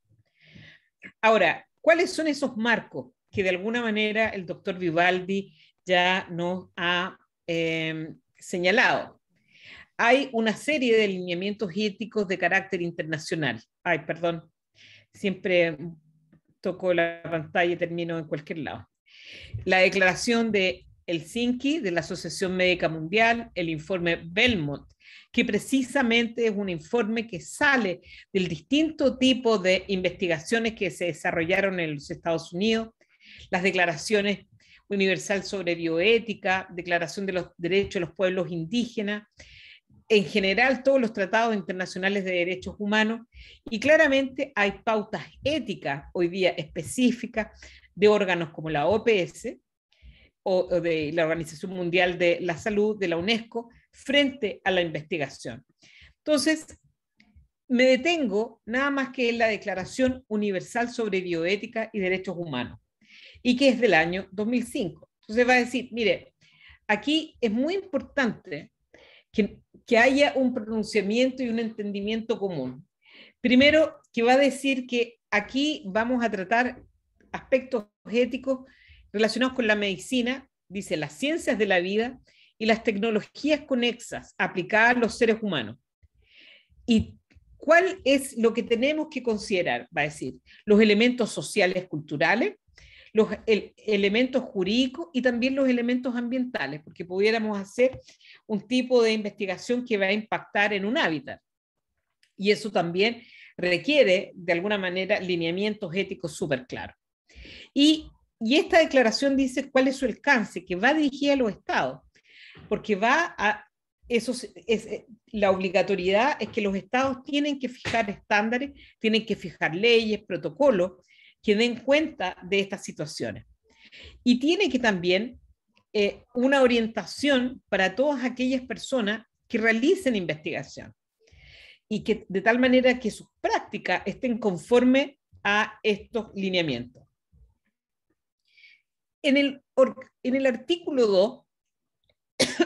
Ahora, ¿cuáles son esos marcos que de alguna manera el doctor Vivaldi ya nos ha em, señalado. Hay una serie de lineamientos éticos de carácter internacional. Ay, perdón, siempre toco la pantalla y termino en cualquier lado. La declaración de Helsinki de la Asociación Médica Mundial, el informe Belmont, que precisamente es un informe que sale del distinto tipo de investigaciones que se desarrollaron en los Estados Unidos, las declaraciones universal sobre bioética, Declaración de los Derechos de los Pueblos Indígenas, en general todos los tratados internacionales de derechos humanos y claramente hay pautas éticas hoy día específicas de órganos como la OPS o, de la Organización Mundial de la Salud, de la UNESCO, frente a la investigación. Entonces, me detengo nada más que en la Declaración Universal sobre Bioética y Derechos Humanos y que es del año 2005. Entonces va a decir, mire, aquí es muy importante que, que haya un pronunciamiento y un entendimiento común. Primero, que va a decir que aquí vamos a tratar aspectos éticos relacionados con la medicina, dice las ciencias de la vida y las tecnologías conexas aplicadas a los seres humanos. ¿Y cuál es lo que tenemos que considerar? Va a decir, los elementos sociales, culturales, los elementos jurídicos y también los elementos ambientales, porque pudiéramos hacer un tipo de investigación que va a impactar en un hábitat. Y eso también requiere, de alguna manera, lineamientos éticos súper claros. Y, esta declaración dice cuál es su alcance, que va dirigida a los estados, porque va a eso es, eh, la obligatoriedad es que los estados tienen que fijar estándares, tienen que fijar leyes, protocolos, que den cuenta de estas situaciones. Y tiene que también eh, una orientación para todas aquellas personas que realicen investigación y que de tal manera que sus prácticas estén conforme a estos lineamientos. En el, en el artículo 2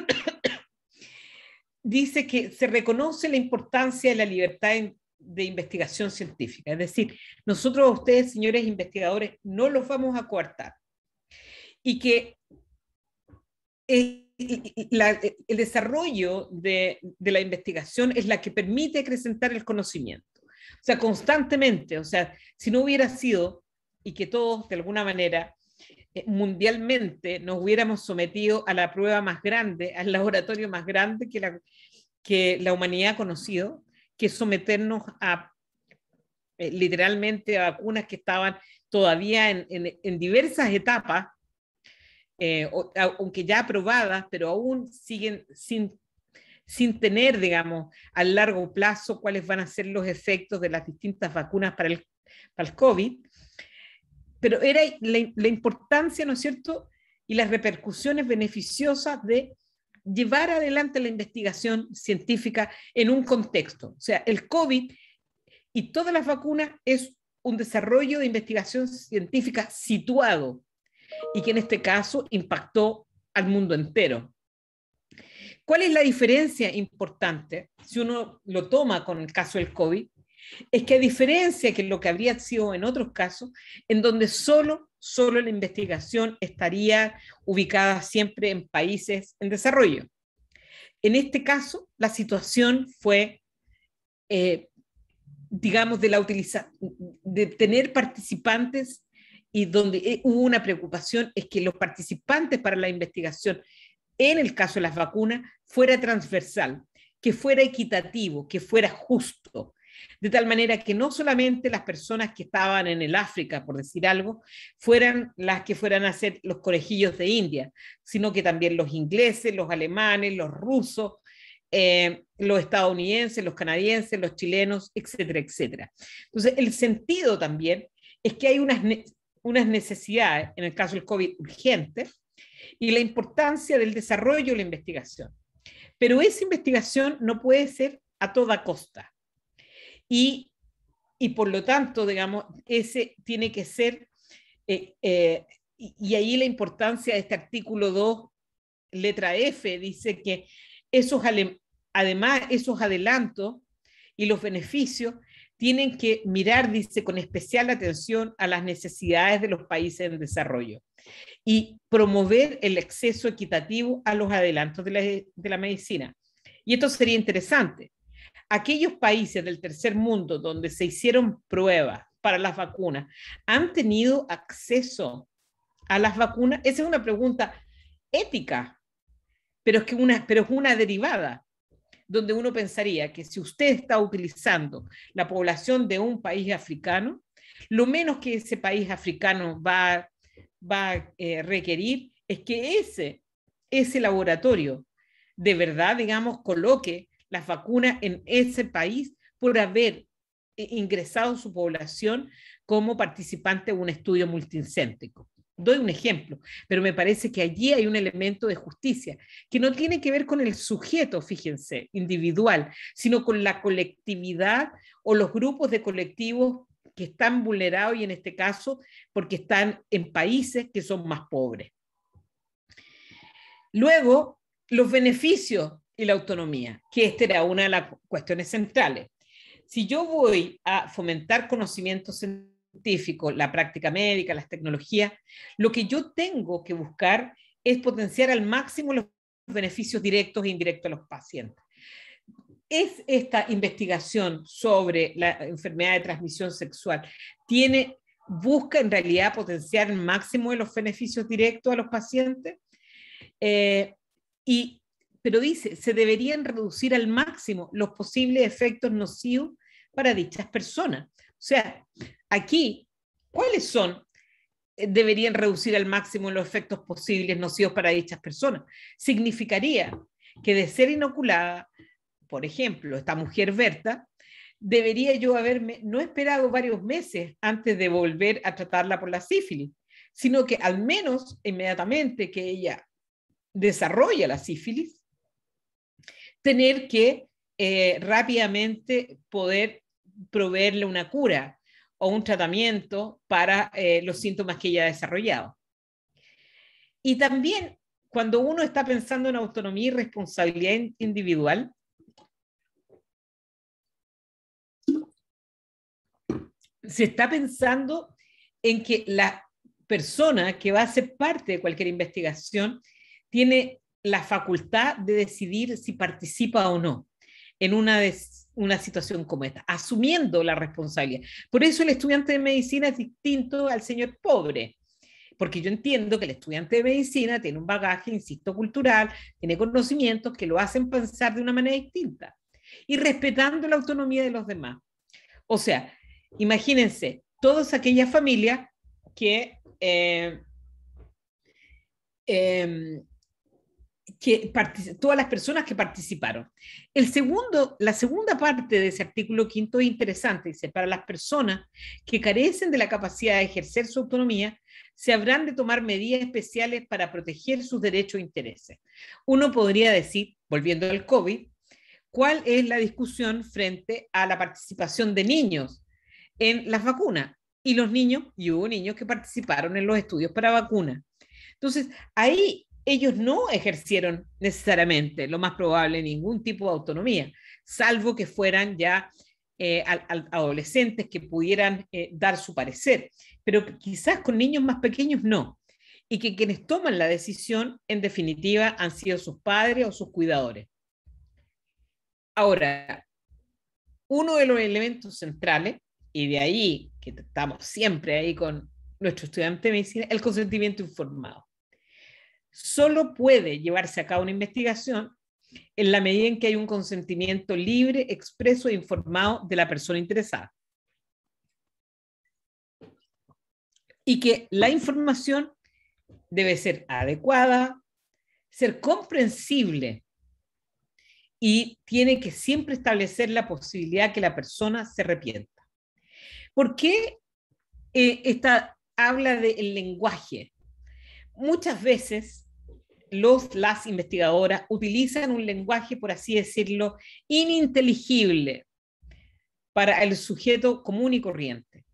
dice que se reconoce la importancia de la libertad de investigación científica. Es decir, nosotros ustedes, señores investigadores, no los vamos a coartar. Y que eh, eh, el, desarrollo de, la investigación es la que permite acrecentar el conocimiento. O sea, constantemente, o sea, si no hubiera sido y que todos de alguna manera eh, mundialmente nos hubiéramos sometido a la prueba más grande, al laboratorio más grande que la, que la humanidad ha conocido, que someternos a eh, literalmente a vacunas que estaban todavía en, diversas etapas, eh, aunque ya aprobadas, pero aún siguen sin, sin tener, digamos, a largo plazo cuáles van a ser los efectos de las distintas vacunas para el, el COVID. Pero era la, la importancia, ¿no es cierto?, y las repercusiones beneficiosas de llevar adelante la investigación científica en un contexto. O sea, el COVID y todas las vacunas es un desarrollo de investigación científica situado y que en este caso impactó al mundo entero. ¿Cuál es la diferencia importante si uno lo toma con el caso del COVID? es que a diferencia que lo que habría sido en otros casos, en donde solo, la investigación estaría ubicada siempre en países en desarrollo. En este caso, la situación fue, eh, digamos, de, la de tener participantes y donde eh, hubo una preocupación es que los participantes para la investigación, en el caso de las vacunas, fuera transversal, que fuera equitativo, que fuera justo de tal manera que no solamente las personas que estaban en el África, por decir algo, fueran las que fueran a ser los corejillos de India, sino que también los ingleses, los alemanes, los rusos, eh, los estadounidenses, los canadienses, los chilenos, etcétera, etcétera. Entonces, el sentido también es que hay unas, necesidades, en el caso del COVID, urgentes, y la importancia del desarrollo y la investigación. Pero esa investigación no puede ser a toda costa y, por lo tanto, digamos, ese tiene que ser, eh, eh, y ahí la importancia de este artículo 2, letra F, dice que esos, además esos adelantos y los beneficios tienen que mirar, dice, con especial atención a las necesidades de los países en desarrollo y promover el acceso equitativo a los adelantos de la, de la medicina. Y esto sería interesante, aquellos países del tercer mundo donde se hicieron pruebas para las vacunas, ¿han tenido acceso a las vacunas? Esa es una pregunta ética, pero es, que una, pero es una derivada, donde uno pensaría que si usted está utilizando la población de un país africano, lo menos que ese país africano va, va a eh, requerir es que ese, ese laboratorio de verdad, digamos, coloque las vacunas en ese país por haber eh, ingresado su población como participante de un estudio multicéntrico. Doy un ejemplo, pero me parece que allí hay un elemento de justicia que no tiene que ver con el sujeto, fíjense, individual, sino con la colectividad o los grupos de colectivos que están vulnerados y en este caso porque están en países que son más pobres. Luego, los beneficios y la autonomía, que esta era una de las cuestiones centrales. Si yo voy a fomentar conocimiento científico, la práctica médica, las tecnologías, lo que yo tengo que buscar es potenciar al máximo los beneficios directos e indirectos a los pacientes. ¿Es esta investigación sobre la enfermedad de transmisión sexual, tiene, busca en realidad potenciar al máximo los beneficios directos a los pacientes? Eh, y pero dice, se deberían reducir al máximo los posibles efectos nocivos para dichas personas. O sea, aquí, ¿cuáles son? Eh, deberían reducir al máximo los efectos posibles nocivos para dichas personas. Significaría que de ser inoculada, por ejemplo, esta mujer Berta, debería yo haberme no esperado varios meses antes de volver a tratarla por la sífilis, sino que al menos inmediatamente que ella desarrolla la sífilis, tener que eh, rápidamente poder proveerle una cura o un tratamiento para eh, los síntomas que ella ha desarrollado. Y también cuando uno está pensando en autonomía y responsabilidad individual, se está pensando en que la persona que va a ser parte de cualquier investigación tiene la facultad de decidir si participa o no en una, una situación como esta, asumiendo la responsabilidad. Por eso el estudiante de medicina es distinto al señor pobre, porque yo entiendo que el estudiante de medicina tiene un bagaje, insisto, cultural, tiene conocimientos que lo hacen pensar de una manera distinta y respetando la autonomía de los demás. O sea, imagínense, todas aquellas familias que... Eh, em, que todas las personas que participaron. El segundo, la segunda parte de ese artículo quinto es interesante, dice, para las personas que carecen de la capacidad de ejercer su autonomía, se habrán de tomar medidas especiales para proteger sus derechos e intereses. Uno podría decir, volviendo al COVID, cuál es la discusión frente a la participación de niños en las vacunas. Y los niños, y hubo niños que participaron en los estudios para vacunas. Entonces, ahí ellos no ejercieron necesariamente, lo más probable, ningún tipo de autonomía, salvo que fueran ya eh, adolescentes que pudieran eh, dar su parecer, pero quizás con niños más pequeños no, y que quienes toman la decisión, en definitiva, han sido sus padres o sus cuidadores. Ahora, uno de los elementos centrales, y de ahí que estamos siempre ahí con nuestro estudiante de medicina, el consentimiento informado solo puede llevarse a cabo una investigación en la medida en que hay un consentimiento libre, expreso e informado de la persona interesada. Y que la información debe ser adecuada, ser comprensible y tiene que siempre establecer la posibilidad que la persona se arrepienta. ¿Por qué eh, esta habla del lenguaje? Muchas veces las investigadoras utilizan un lenguaje, por así decirlo, ininteligible para el sujeto común y corriente.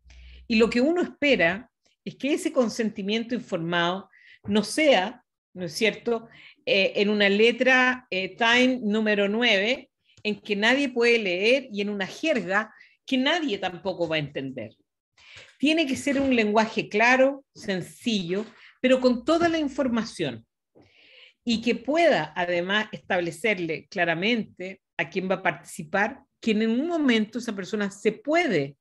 Y lo que uno espera es que ese consentimiento informado no sea, ¿no es cierto?, eh, en una letra eh, Time número 9, en que nadie puede leer y en una jerga que nadie tampoco va a entender. Tiene que ser un lenguaje claro, sencillo, pero con toda la información y que pueda además establecerle claramente a quién va a participar, que en un momento esa persona se puede,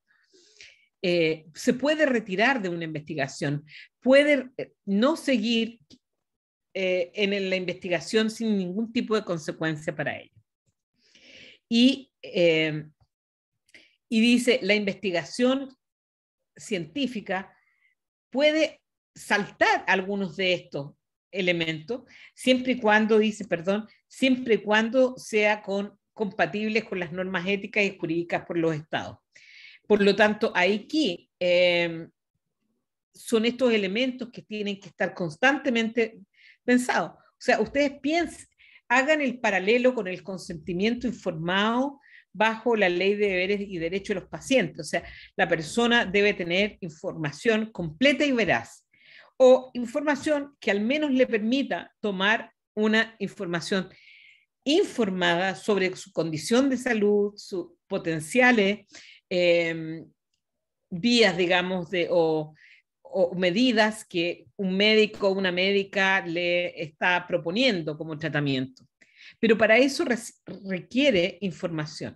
eh, se puede retirar de una investigación, puede eh, no seguir eh, en la investigación sin ningún tipo de consecuencia para ella. Y, y dice, la investigación científica puede saltar algunos de estos elemento siempre y cuando, dice, perdón, siempre y cuando sea con, compatibles con las normas éticas y jurídicas por los estados. Por lo tanto, aquí eh, son estos elementos que tienen que estar constantemente pensados. O sea, ustedes piensen, hagan el paralelo con el consentimiento informado bajo la ley de deberes y derechos de los pacientes. O sea, la persona debe tener información completa y veraz o información que al menos le permita tomar una información informada sobre su condición de salud, sus potenciales em, vías, digamos, de, o, o, medidas que un médico o una médica le está proponiendo como tratamiento. Pero para eso requiere información.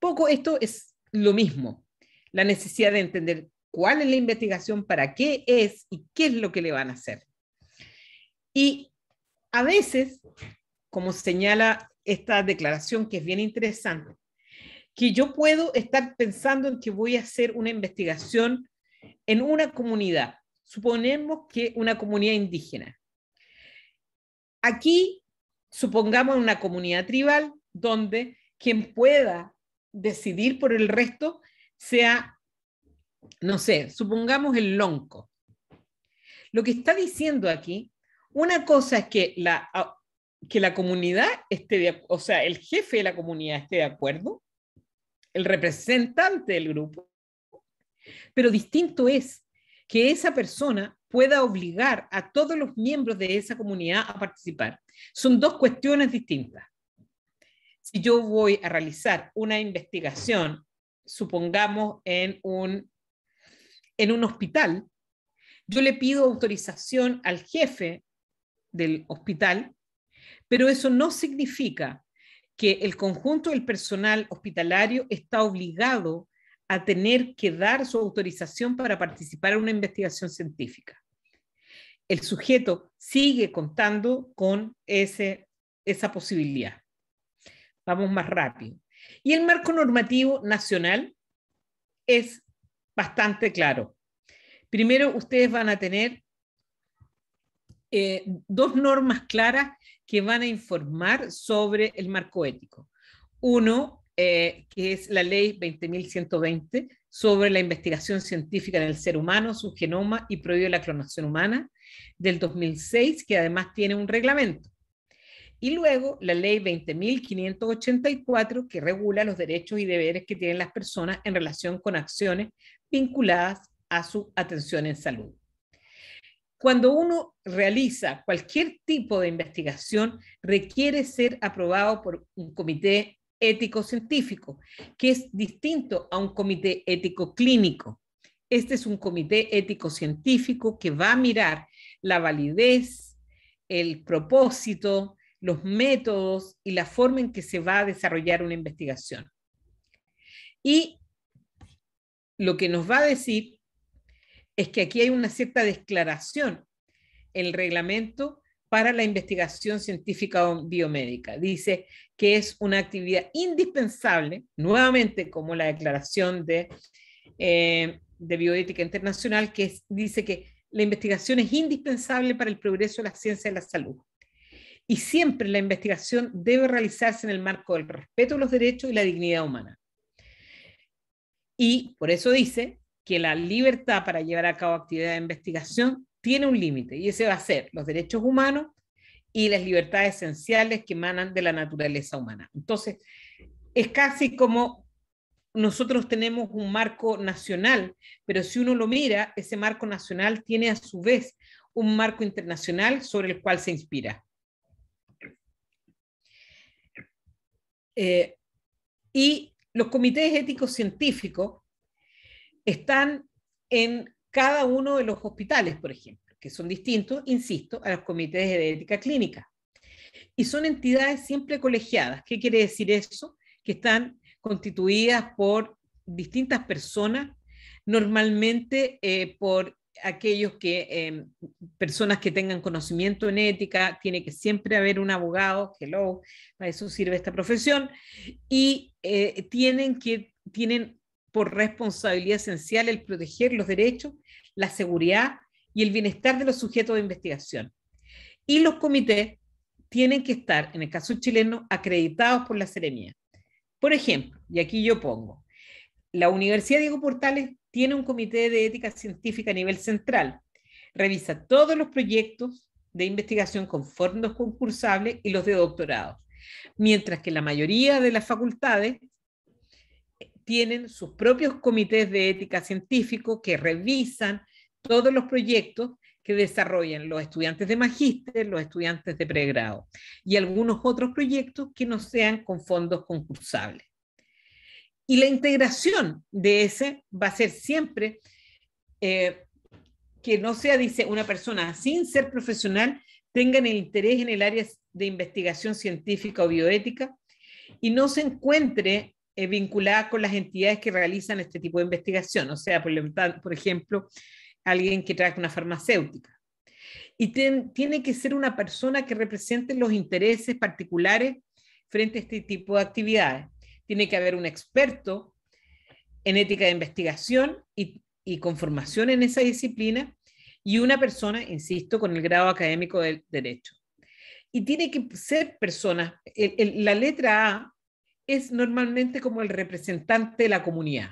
Poco esto es lo mismo. La necesidad de entender cuál es la investigación, para qué es y qué es lo que le van a hacer. Y a veces, como señala esta declaración que es bien interesante, que yo puedo estar pensando en que voy a hacer una investigación en una comunidad, suponemos que una comunidad indígena. Aquí, supongamos una comunidad tribal donde quien pueda decidir por el resto sea no sé, supongamos el lonco. Lo que está diciendo aquí, una cosa es que la, que la comunidad esté, de, o sea, el jefe de la comunidad esté de acuerdo, el representante del grupo, pero distinto es que esa persona pueda obligar a todos los miembros de esa comunidad a participar. Son dos cuestiones distintas. Si yo voy a realizar una investigación, supongamos en un en un hospital, yo le pido autorización al jefe del hospital, pero eso no significa que el conjunto del personal hospitalario está obligado a tener que dar su autorización para participar en una investigación científica. El sujeto sigue contando con ese, esa posibilidad. Vamos más rápido. Y el marco normativo nacional es bastante claro. Primero, ustedes van a tener eh, dos normas claras que van a informar sobre el marco ético. Uno, eh, que es la ley 20.120 sobre la investigación científica en el ser humano, su genoma y prohíbe la clonación humana del 2006, que además tiene un reglamento. Y luego la ley 20.584 que regula los derechos y deberes que tienen las personas en relación con acciones vinculadas a su atención en salud. Cuando uno realiza cualquier tipo de investigación, requiere ser aprobado por un comité ético científico, que es distinto a un comité ético clínico. Este es un comité ético científico que va a mirar la validez, el propósito, los métodos y la forma en que se va a desarrollar una investigación. Y lo que nos va a decir es que aquí hay una cierta declaración, el reglamento para la investigación científica biomédica. Dice que es una actividad indispensable, nuevamente como la declaración de, eh, de bioética internacional, que dice que la investigación es indispensable para el progreso de la ciencia de la salud y siempre la investigación debe realizarse en el marco del respeto a los derechos y la dignidad humana. Y por eso dice que la libertad para llevar a cabo actividad de investigación tiene un límite y ese va a ser los derechos humanos y las libertades esenciales que emanan de la naturaleza humana. Entonces, es casi como nosotros tenemos un marco nacional, pero si uno lo mira, ese marco nacional tiene a su vez un marco internacional sobre el cual se inspira. Eh, y los comités éticos científicos están en cada uno de los hospitales, por ejemplo, que son distintos, insisto, a los comités de ética clínica. Y son entidades siempre colegiadas. ¿Qué quiere decir eso? Que están constituidas por distintas personas, normalmente eh, por aquellos que, em, personas que tengan conocimiento en ética, tiene que siempre haber un abogado, hello, para eso sirve esta profesión, y eh, tienen que, tienen por responsabilidad esencial el proteger los derechos, la seguridad y el bienestar de los sujetos de investigación. Y los comités tienen que estar, en el caso chileno, acreditados por la Seremía. Por ejemplo, y aquí yo pongo, la Universidad Diego Portales tiene un comité de ética científica a nivel central. Revisa todos los proyectos de investigación con fondos concursables y los de doctorado. Mientras que la mayoría de las facultades tienen sus propios comités de ética científico que revisan todos los proyectos que desarrollan los estudiantes de magíster, los estudiantes de pregrado y algunos otros proyectos que no sean con fondos concursables. Y la integración de ese va a ser siempre eh, que no sea, dice, una persona sin ser profesional, tengan el interés en el área de investigación científica o bioética y no se encuentre eh, vinculada con las entidades que realizan este tipo de investigación, o sea, por, ejemplo, alguien que trabaja una farmacéutica. Y tiene que ser una persona que represente los intereses particulares frente a este tipo de actividades tiene que haber un experto en ética de investigación y, con formación en esa disciplina y una persona, insisto, con el grado académico del derecho. Y tiene que ser persona. la letra A es normalmente como el representante de la comunidad.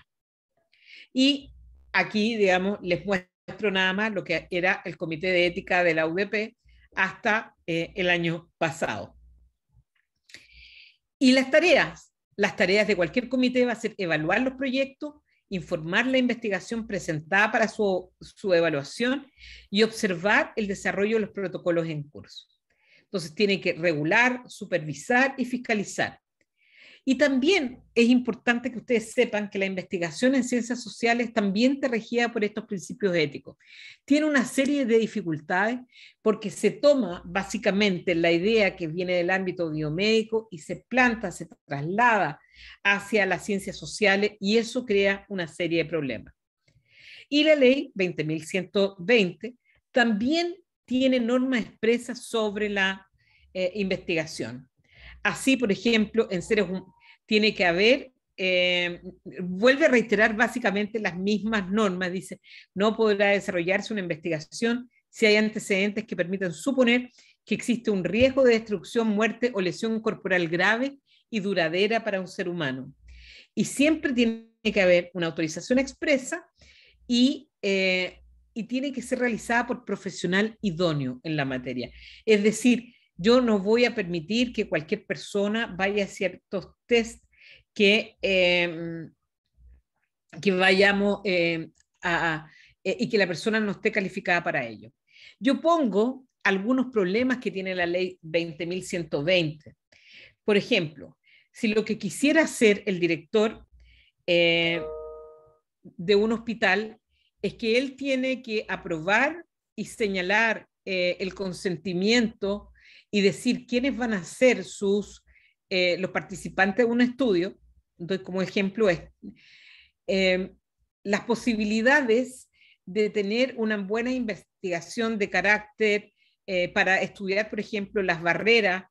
Y aquí, digamos, les muestro nada más lo que era el Comité de Ética de la UDP hasta eh, el año pasado. Y las tareas las tareas de cualquier comité va a ser evaluar los proyectos, informar la investigación presentada para su, evaluación y observar el desarrollo de los protocolos en curso. Entonces tiene que regular, supervisar y fiscalizar. Y también es importante que ustedes sepan que la investigación en ciencias sociales también está regida por estos principios éticos. Tiene una serie de dificultades porque se toma básicamente la idea que viene del ámbito biomédico y se planta, se traslada hacia las ciencias sociales y eso crea una serie de problemas. Y la ley 20.120 también tiene normas expresas sobre la eh, investigación. Así, por ejemplo, en seres, tiene que haber, eh, vuelve a reiterar básicamente las mismas normas, dice, no podrá desarrollarse una investigación si hay antecedentes que permitan suponer que existe un riesgo de destrucción, muerte o lesión corporal grave y duradera para un ser humano. Y siempre tiene que haber una autorización expresa y, eh, y tiene que ser realizada por profesional idóneo en la materia. Es decir, yo no voy a permitir que cualquier persona vaya a ciertos test que, em, que vayamos em, e, y que la persona no esté calificada para ello. Yo pongo algunos problemas que tiene la ley 20.120. Por ejemplo, si lo que quisiera hacer el director eh, de un hospital es que él tiene que aprobar y señalar eh, el consentimiento y decir quiénes van a ser sus, eh, los participantes de un estudio, doy como ejemplo es, este, em, las posibilidades de tener una buena investigación de carácter eh, para estudiar, por ejemplo, las barreras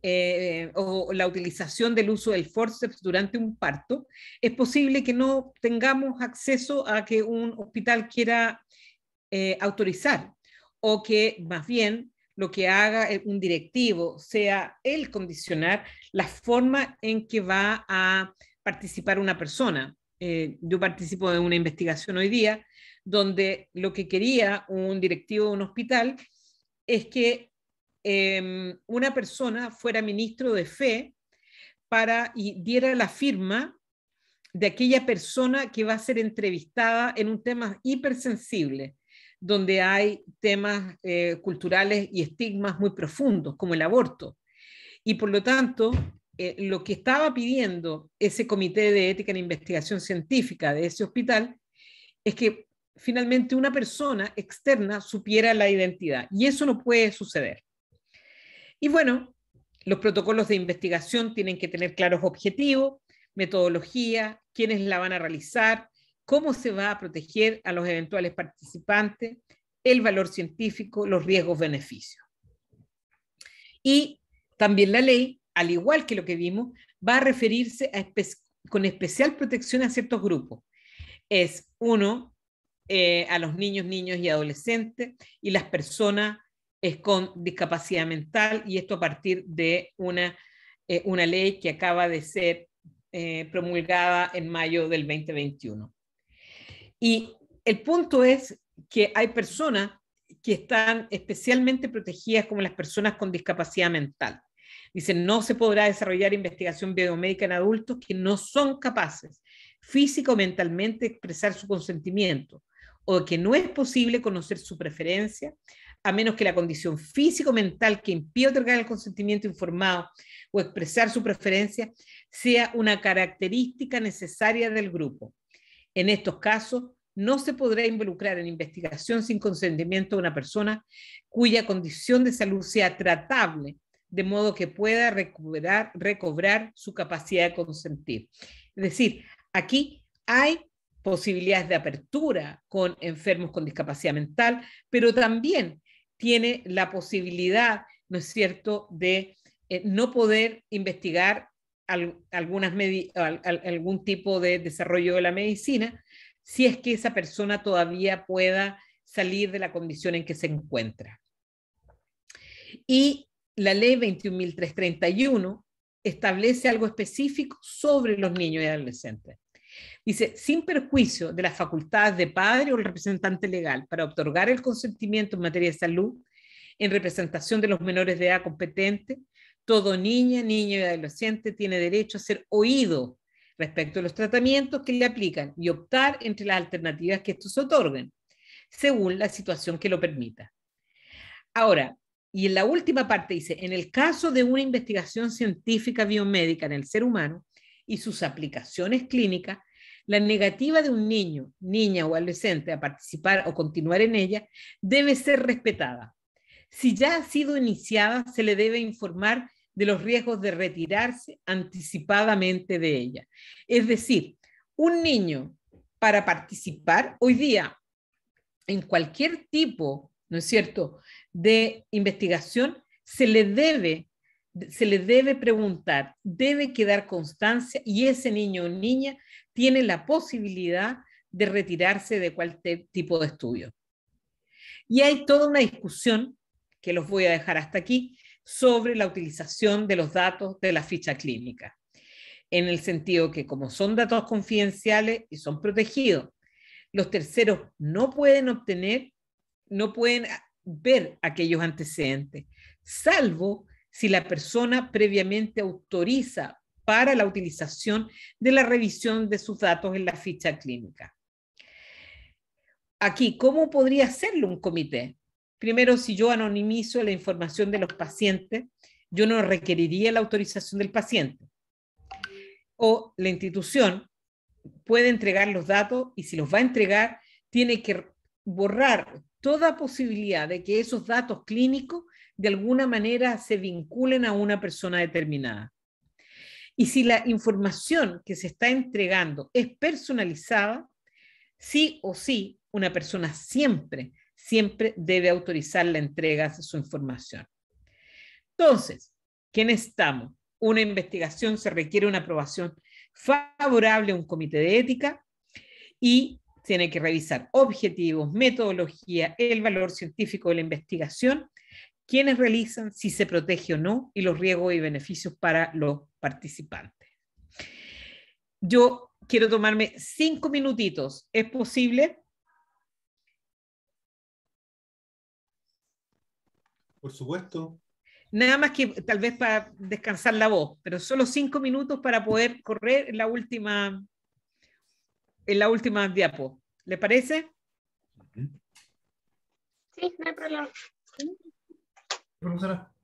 eh, o la utilización del uso del forceps durante un parto, es posible que no tengamos acceso a que un hospital quiera autorizar o que más bien lo que haga un directivo, sea el condicionar la forma en que va a participar una persona. Eh, yo participo de una investigación hoy día donde lo que quería un directivo de un hospital es que em, una persona fuera ministro de fe para y diera la firma de aquella persona que va a ser entrevistada en un tema hipersensible donde hay temas eh, culturales y estigmas muy profundos, como el aborto. Y por lo tanto, eh, lo que estaba pidiendo ese comité de ética en investigación científica de ese hospital es que finalmente una persona externa supiera la identidad. Y eso no puede suceder. Y bueno, los protocolos de investigación tienen que tener claros objetivos, metodología, quiénes la van a realizar, cómo se va a proteger a los eventuales participantes, el valor científico, los riesgos, beneficios. Y también la ley, al igual que lo que vimos, va a referirse a con especial protección a ciertos grupos. Es uno, eh, a los niños, niños y adolescentes y las personas con discapacidad mental y esto a partir de una, eh, una ley que acaba de ser eh, promulgada en mayo del 2021. Y el punto es que hay personas que están especialmente protegidas como las personas con discapacidad mental. Dicen, no se podrá desarrollar investigación biomédica en adultos que no son capaces físico o mentalmente de expresar su consentimiento o que no es posible conocer su preferencia, a menos que la condición físico-mental que impide otorgar el consentimiento informado o expresar su preferencia sea una característica necesaria del grupo. En estos casos, no se podrá involucrar en investigación sin consentimiento de una persona cuya condición de salud sea tratable, de modo que pueda recuperar, recobrar su capacidad de consentir. Es decir, aquí hay posibilidades de apertura con enfermos con discapacidad mental, pero también tiene la posibilidad, ¿no es cierto?, de eh, no poder investigar algunas algún tipo de desarrollo de la medicina, si es que esa persona todavía pueda salir de la condición en que se encuentra. Y la ley 21.331 establece algo específico sobre los niños y adolescentes. Dice, sin perjuicio de las facultades de padre o el representante legal para otorgar el consentimiento en materia de salud, en representación de los menores de edad competente todo niña, niño y adolescente tiene derecho a ser oído respecto a los tratamientos que le aplican y optar entre las alternativas que estos otorguen, según la situación que lo permita. Ahora, y en la última parte dice, en el caso de una investigación científica biomédica en el ser humano y sus aplicaciones clínicas, la negativa de un niño, niña o adolescente a participar o continuar en ella debe ser respetada. Si ya ha sido iniciada, se le debe informar de los riesgos de retirarse anticipadamente de ella. Es decir, un niño para participar hoy día en cualquier tipo, ¿no es cierto?, de investigación, se le debe se le debe preguntar, debe quedar constancia y ese niño o niña tiene la posibilidad de retirarse de cualquier tipo de estudio. Y hay toda una discusión, que los voy a dejar hasta aquí, sobre la utilización de los datos de la ficha clínica, en el sentido que como son datos confidenciales y son protegidos, los terceros no pueden obtener, no pueden ver aquellos antecedentes, salvo si la persona previamente autoriza para la utilización de la revisión de sus datos en la ficha clínica. Aquí, ¿cómo podría hacerlo un comité? Primero, si yo anonimizo la información de los pacientes, yo no requeriría la autorización del paciente. O la institución puede entregar los datos y si los va a entregar, tiene que borrar toda posibilidad de que esos datos clínicos de alguna manera se vinculen a una persona determinada. Y si la información que se está entregando es personalizada, sí o sí, una persona siempre siempre debe autorizar la entrega de su información. Entonces, ¿quién estamos? Una investigación se requiere una aprobación favorable a un comité de ética y tiene que revisar objetivos, metodología, el valor científico de la investigación, quiénes realizan, si se protege o no, y los riesgos y beneficios para los participantes. Yo quiero tomarme cinco minutitos. ¿Es posible? Por supuesto. Nada más que tal vez para descansar la voz, pero solo cinco minutos para poder correr en la última, en la última diapo. ¿Le parece? Sí, no hay problema. Profesora.